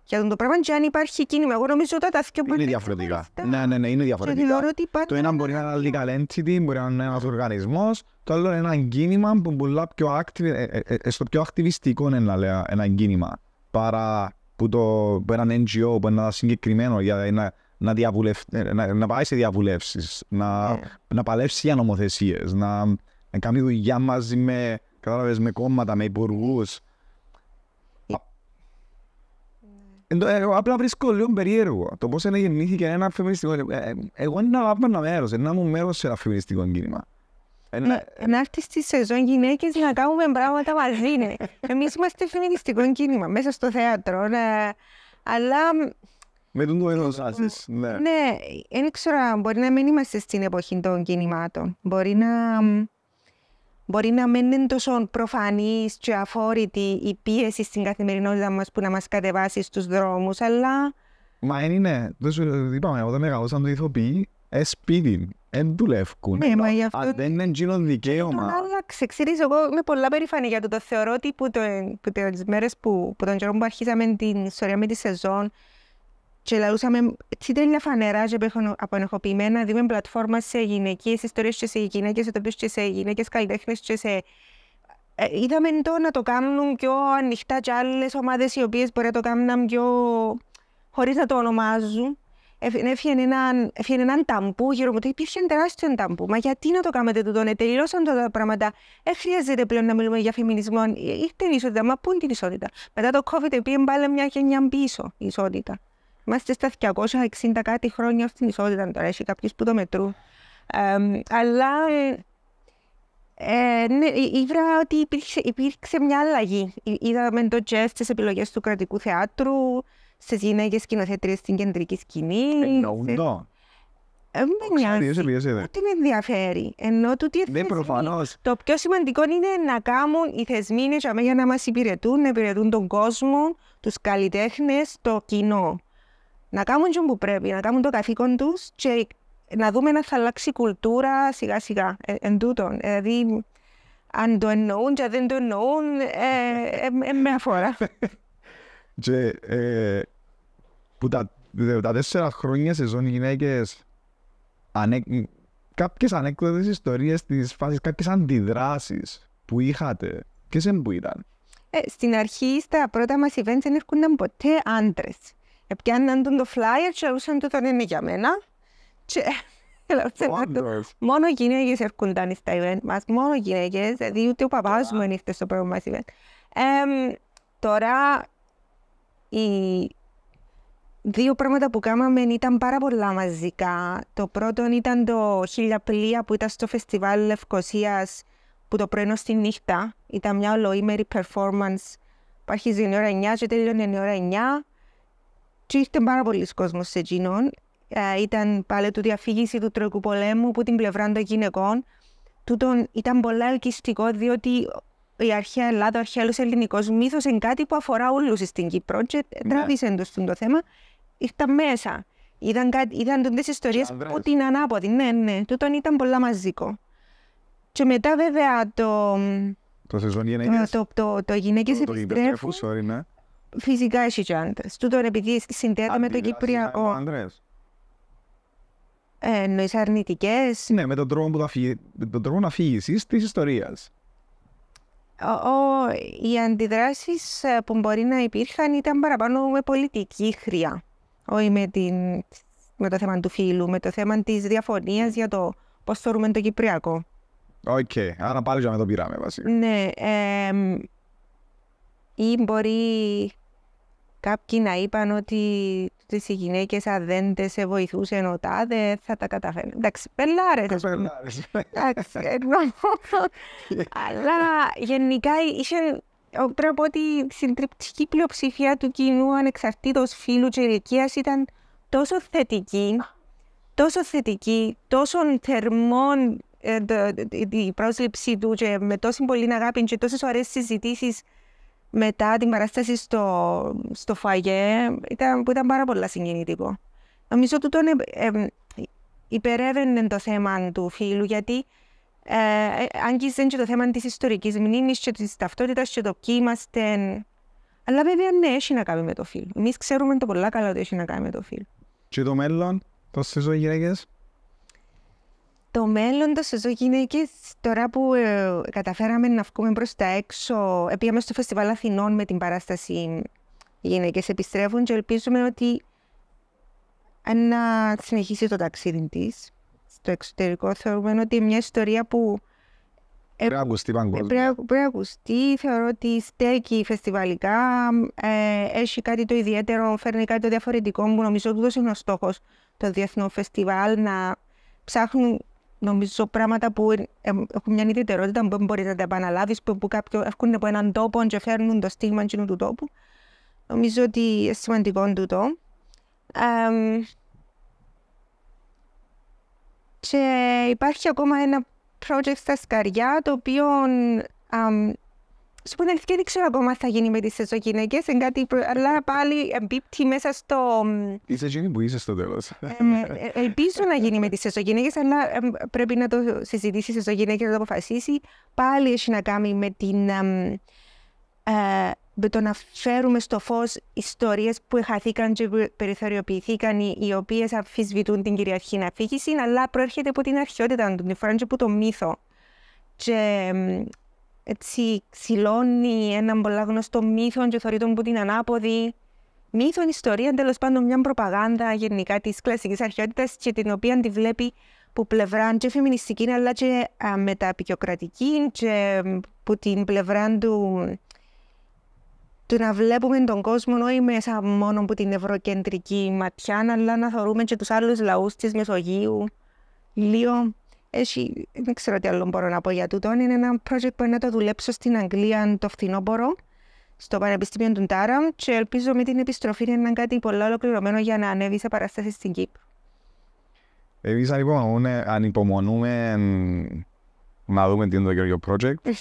Speaker 2: για τον το πράγμα και αν υπάρχει κίνημα. Εγώ νομίζω ότι
Speaker 1: τα δύο μπορεί είναι διαφορετικά. Ναι, ναι, ναι, είναι διαφορετικά. Το ένα μπορεί να είναι ένα legal entity, μπορεί να είναι ένας οργανισμός, το άλλο είναι ένα κίνημα που μπορεί πιο active, ε, ε, ε, ε στο πιο ακτιβιστικό είναι να λέω ένα κίνημα παρά που το, που ένα NGO που είναι συγκεκριμένο για να, να, διαβουλευ, να, να πάει σε διαβουλεύσεις, να, yeah. Ναι. να παλεύσει για νομοθεσίες, να, να κάνει δουλειά μαζί με, με κόμματα, με υπουργούς. Εγώ Απλά βρίσκω λίγο περίεργο το πώς γεννήθηκε ένα φεμινιστικό κίνημα. Εγώ είναι ένα μέρο, ένα μου μέρος σε ένα φεμινιστικό κίνημα.
Speaker 2: Να έρθει στη σεζόν γυναίκε να κάνουμε πράγματα μαζί. Ναι. Εμείς είμαστε φεμινιστικό κίνημα μέσα στο θέατρο. Αλλά...
Speaker 1: Με τον τόνο ενό ναι. Ναι,
Speaker 2: δεν ξέρω, μπορεί να μην είμαστε στην εποχή των κινημάτων. Μπορεί να μπορεί να μην είναι τόσο προφανή και αφόρητη η πίεση στην καθημερινότητα μας που να μας κατεβάσει στους δρόμους, αλλά.
Speaker 1: Μα δεν είναι. Είπαμε, όταν μεγαλώσαν το ηθοποιοί, εσπίδιν, δεν δουλεύουν. Ναι, μα γι' αυτό. δεν είναι εκείνο δικαίωμα.
Speaker 2: Άλλαξε, ξέρεις, εγώ είμαι πολλά περήφανη για το. Το θεωρώ ότι που, το, που τις μέρες που, που τον καιρό που αρχίσαμε την ιστορία με τη σεζόν, και λαλούσαμε μια φανερά και απονεχοποιημένα, δούμε πλατφόρμα σε γυναικείες ιστορίες και σε γυναίκες και σε γυναίκες καλλιτέχνες και σε... Ε, είδαμε το να το κάνουν πιο ανοιχτά και άλλες ομάδες οι οποίες μπορεί να το κάνουν πιο... χωρίς να το ονομάζουν. Ε, ε, Έφυγε έναν, ταμπού γύρω μου. Υπήρχε ένα τεράστιο ταμπού. Μα γιατί να το κάνετε το ναι, τελειώσαν τα πράγματα. Δεν χρειάζεται πλέον να μιλούμε για φεμινισμό. Ήρθε η ισότητα. Μα πού είναι την ισότητα. Μετά το COVID πήγε πάλι μια γενιά πίσω η ισότητα. Είμαστε στα 260 κάτι χρόνια στην ισότητα τώρα. Έχει κάποιους που το μετρούν. Ε, αλλά ε, ε ναι, είδα ότι υπήρξε, υπήρξε μια αλλαγή. Είδαμε το τζεστ στις επιλογές του κρατικού θεάτρου, στις γυναίκες σκηνοθέτριες στην κεντρική σκηνή. Εννοούντο. Ε, δεν νοιάζει. Ούτε με ενδιαφέρει. Ενώ τι οι ναι, Το πιο σημαντικό είναι να κάνουν οι θεσμοί για να μας υπηρετούν, να υπηρετούν τον κόσμο, τους καλλιτέχνες, το κοινό να κάνουν και που πρέπει, να κάνουν το καθήκον τους και να δούμε να θα αλλάξει η κουλτούρα σιγά σιγά ε, εν τούτον. Δηλαδή, αν το εννοούν και δεν το εννοούν, ε, ε, ε με αφορά.
Speaker 1: [LAUGHS] και που τα, τα τέσσερα χρόνια σε ζώνη γυναίκες, ανέ, κάποιες ιστορίε ιστορίες φάσης, κάποιες κάποιες αντιδράσεις που είχατε, ποιες είναι που ήταν.
Speaker 2: στην αρχή στα πρώτα μας events δεν έρχονταν ποτέ άντρες. Επιάνναν τον το flyer και λαούσαν το τον είναι για μένα. Και Μόνο γυναίκες έρχονταν στα event μας, μόνο γυναίκες, δηλαδή ούτε ο παπάς μου ήρθε στο πρώτο μας event. Τώρα, οι δύο πράγματα που κάναμε ήταν πάρα πολλά μαζικά. Το πρώτο ήταν το «Χίλια πλοία» που ήταν στο φεστιβάλ Λευκοσίας, που το πρωινό στη νύχτα ήταν μια ολοήμερη performance. Υπάρχει η ώρα 9 και τέλειωνε η ώρα 9. Και ήρθε πάρα πολλοί κόσμος σε εκείνον. Ε, ήταν πάλι του διαφύγηση του Τρόικου Πολέμου που την πλευρά των γυναικών. Τούτον ήταν πολύ ελκυστικό διότι η αρχαία Ελλάδα, ο αρχαίος ελληνικός μύθος είναι κάτι που αφορά όλους στην Κύπρο. Και ναι. τράβησε εντό το θέμα. Ήρθαν μέσα. Ήταν, κά... ήταν τότε ιστορίε που την ανάποδη. Ναι, ναι. Τούτον ήταν πολλά μαζικό. Και μετά βέβαια το.
Speaker 1: Το ε, γυναίκες.
Speaker 2: Το, το, το, το επιστρέφουν. Το, το Φυσικά έχει και άντρες. Τούτον επειδή συνδέεται με το Κυπριακό.
Speaker 1: Άντρες. Ε, εννοείς αρνητικές. Ναι, με τον τρόπο, που αφή... τον τρόπο αφήγησης της ιστορίας. Ο, ο, οι αντιδράσεις
Speaker 2: ε, που μπορεί να υπήρχαν ήταν παραπάνω με πολιτική χρειά. Όχι με, την, με το θέμα του φίλου, με το θέμα της διαφωνίας για το πώς θεωρούμε το Κυπριακό.
Speaker 1: Οκ, okay. άρα πάλι για να το πειράμε βασικά.
Speaker 2: Ναι, ή μπορεί κάποιοι να είπαν ότι τις γυναίκες αν δεν βοηθούσαν βοηθούσε ο τάδε θα τα καταφέρει. Εντάξει, πελάρες. Εντάξει, εννοώ. Αλλά γενικά είχε, πρέπει να πω ότι η συντριπτική πλειοψηφία του κοινού ανεξαρτήτως φίλου και ηλικίας ήταν τόσο θετική, τόσο θετική, τόσο θερμών ε, η πρόσληψή του και με τόση πολύ αγάπη και τόσες ωραίες συζητήσεις μετά την παράσταση στο, στο φαγέ, ήταν, που ήταν πάρα πολύ συγκινητικό. Νομίζω ότι τον ε, ε, υπερεύαινε το θέμα του φίλου, γιατί ε, άγγιζε και το θέμα της ιστορικής μνήμης και της ταυτότητας και το ποιοι είμαστε. Αλλά βέβαια ναι, έχει να κάνει με το φίλο. Εμείς ξέρουμε το πολλά καλά ότι έχει να κάνει με το φίλο.
Speaker 1: Και το μέλλον, τόσες γυναίκες.
Speaker 2: Το μέλλον της Σεζό Γυναίκε, τώρα που ε, καταφέραμε να βγούμε προς τα έξω, πήγαμε στο Φεστιβάλ Αθηνών με την παράσταση Γυναίκες Επιστρέφουν και ελπίζουμε ότι να συνεχίσει το ταξίδι της στο εξωτερικό. Θεωρούμε ότι μια ιστορία
Speaker 1: που. Ε, Πρέπει να ακουστεί παγκόσμια. Ε,
Speaker 2: Πρέπει ακουστεί. Θεωρώ ότι στέκει φεστιβάλικά. Ε, έχει κάτι το ιδιαίτερο, φέρνει κάτι το διαφορετικό μου. νομίζω ότι είναι ο στόχος των διεθνών φεστιβάλ να ψάχνουν νομίζω πράγματα που έχουν μια ιδιαιτερότητα που μπορεί να τα επαναλάβεις, που, που κάποιο έρχονται από έναν τόπο και φέρνουν το στίγμα του τόπου. Νομίζω ότι είναι σημαντικό τούτο. Um, και υπάρχει ακόμα ένα project στα Σκαριά, το οποίο um, σου πούνε αλήθεια, δεν ξέρω ακόμα τι θα γίνει με τις σεζογυναίκες. Αλλά πάλι εμπίπτει μέσα στο.
Speaker 1: Είσαι εκείνη που είσαι στο τέλος. Ε,
Speaker 2: ε, ελπίζω να γίνει με τις θεσογυναίκε, αλλά ε, πρέπει να το συζητήσει η και να το αποφασίσει. Πάλι έχει να κάνει με την. με το να φέρουμε στο φως ιστορίες που χαθήκαν και περιθωριοποιηθήκαν, οι οποίες αμφισβητούν την κυριαρχή αφήγηση, αλλά προέρχεται από την αρχαιότητα του, την από το μύθο. Και έτσι ξυλώνει έναν πολλά γνωστό μύθο και θεωρεί τον που την ανάποδη. Μύθο ιστορία, τέλος πάντων μια προπαγάνδα γενικά της κλασικής αρχαιότητας και την οποία τη βλέπει που πλευρά και φεμινιστική αλλά και α, μεταπικιοκρατική και που την πλευρά του, του να βλέπουμε τον κόσμο όχι μέσα μόνο από την ευρωκεντρική ματιά αλλά να θεωρούμε και τους άλλους λαούς της Μεσογείου λίγο έχει, δεν ξέρω τι άλλο μπορώ να πω για τούτο. Είναι ένα project που να το δουλέψω στην Αγγλία το φθινόπωρο, στο Πανεπιστήμιο του Τάραμ και ελπίζω με την επιστροφή να είναι κάτι πολύ ολοκληρωμένο για να ανέβει σε παραστάσει στην Κύπρο.
Speaker 1: Εμείς ανυπομονούμε, ανυπομονούμε να δούμε τι είναι το καινούργιο project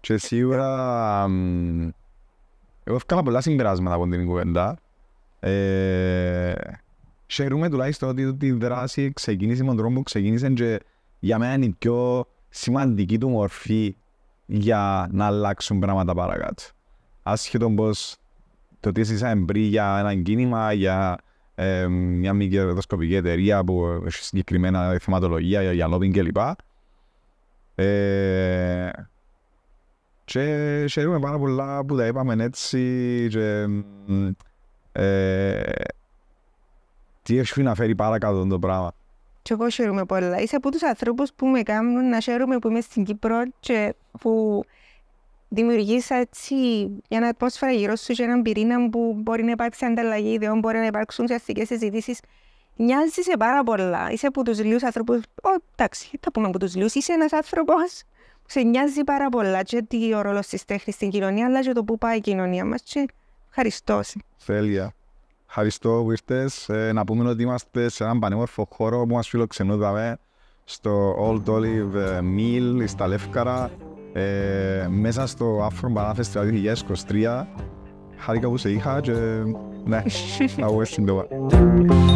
Speaker 1: και σίγουρα εγώ έφκανα πολλά συμπεράσματα από την κουβέντα. Ε, τουλάχιστον ότι η δράση ξεκίνησε με τον τρόπο που ξεκίνησε και για μένα είναι η πιο σημαντική του μορφή για να αλλάξουν πράγματα παρακάτω. Άσχετο πώ το τι συζητάμε πριν για ένα κίνημα, για μια μη κερδοσκοπική εταιρεία που έχει συγκεκριμένα θεματολογία για, για λόμπινγκ κλπ. Ε, και χαίρομαι πάρα πολλά που τα είπαμε έτσι και ε, τι έχει να φέρει παρακάτω το πράγμα
Speaker 2: και εγώ χαίρομαι πολλά. Είσαι από τους ανθρώπους που με κάνουν να χαίρομαι που είμαι στην Κύπρο και που δημιουργείς έτσι μια ατμόσφαιρα γύρω σου και έναν πυρήνα που μπορεί να υπάρξει ανταλλαγή ιδεών, μπορεί να υπάρξουν ουσιαστικές συζητήσεις. Νοιάζεις σε πάρα πολλά. Είσαι από τους λίγους ανθρώπους. Εντάξει, θα πούμε από τους λιούς. Είσαι ένας άνθρωπος που σε νοιάζει πάρα πολλά. Και τι ο ρόλος της τέχνης στην κοινωνία, αλλά και το που πάει η κοινωνία μας. Και ευχαριστώ.
Speaker 1: Τέλεια. Ευχαριστώ που Ε, να πούμε ότι είμαστε σε έναν πανέμορφο χώρο που μας φιλοξενούδαμε στο Old Olive ε, Mill στα Λεύκαρα ε, μέσα στο Afro Banana Festival 2023. Χάρηκα που σε είχα και ε, ναι, να βγω σύντομα.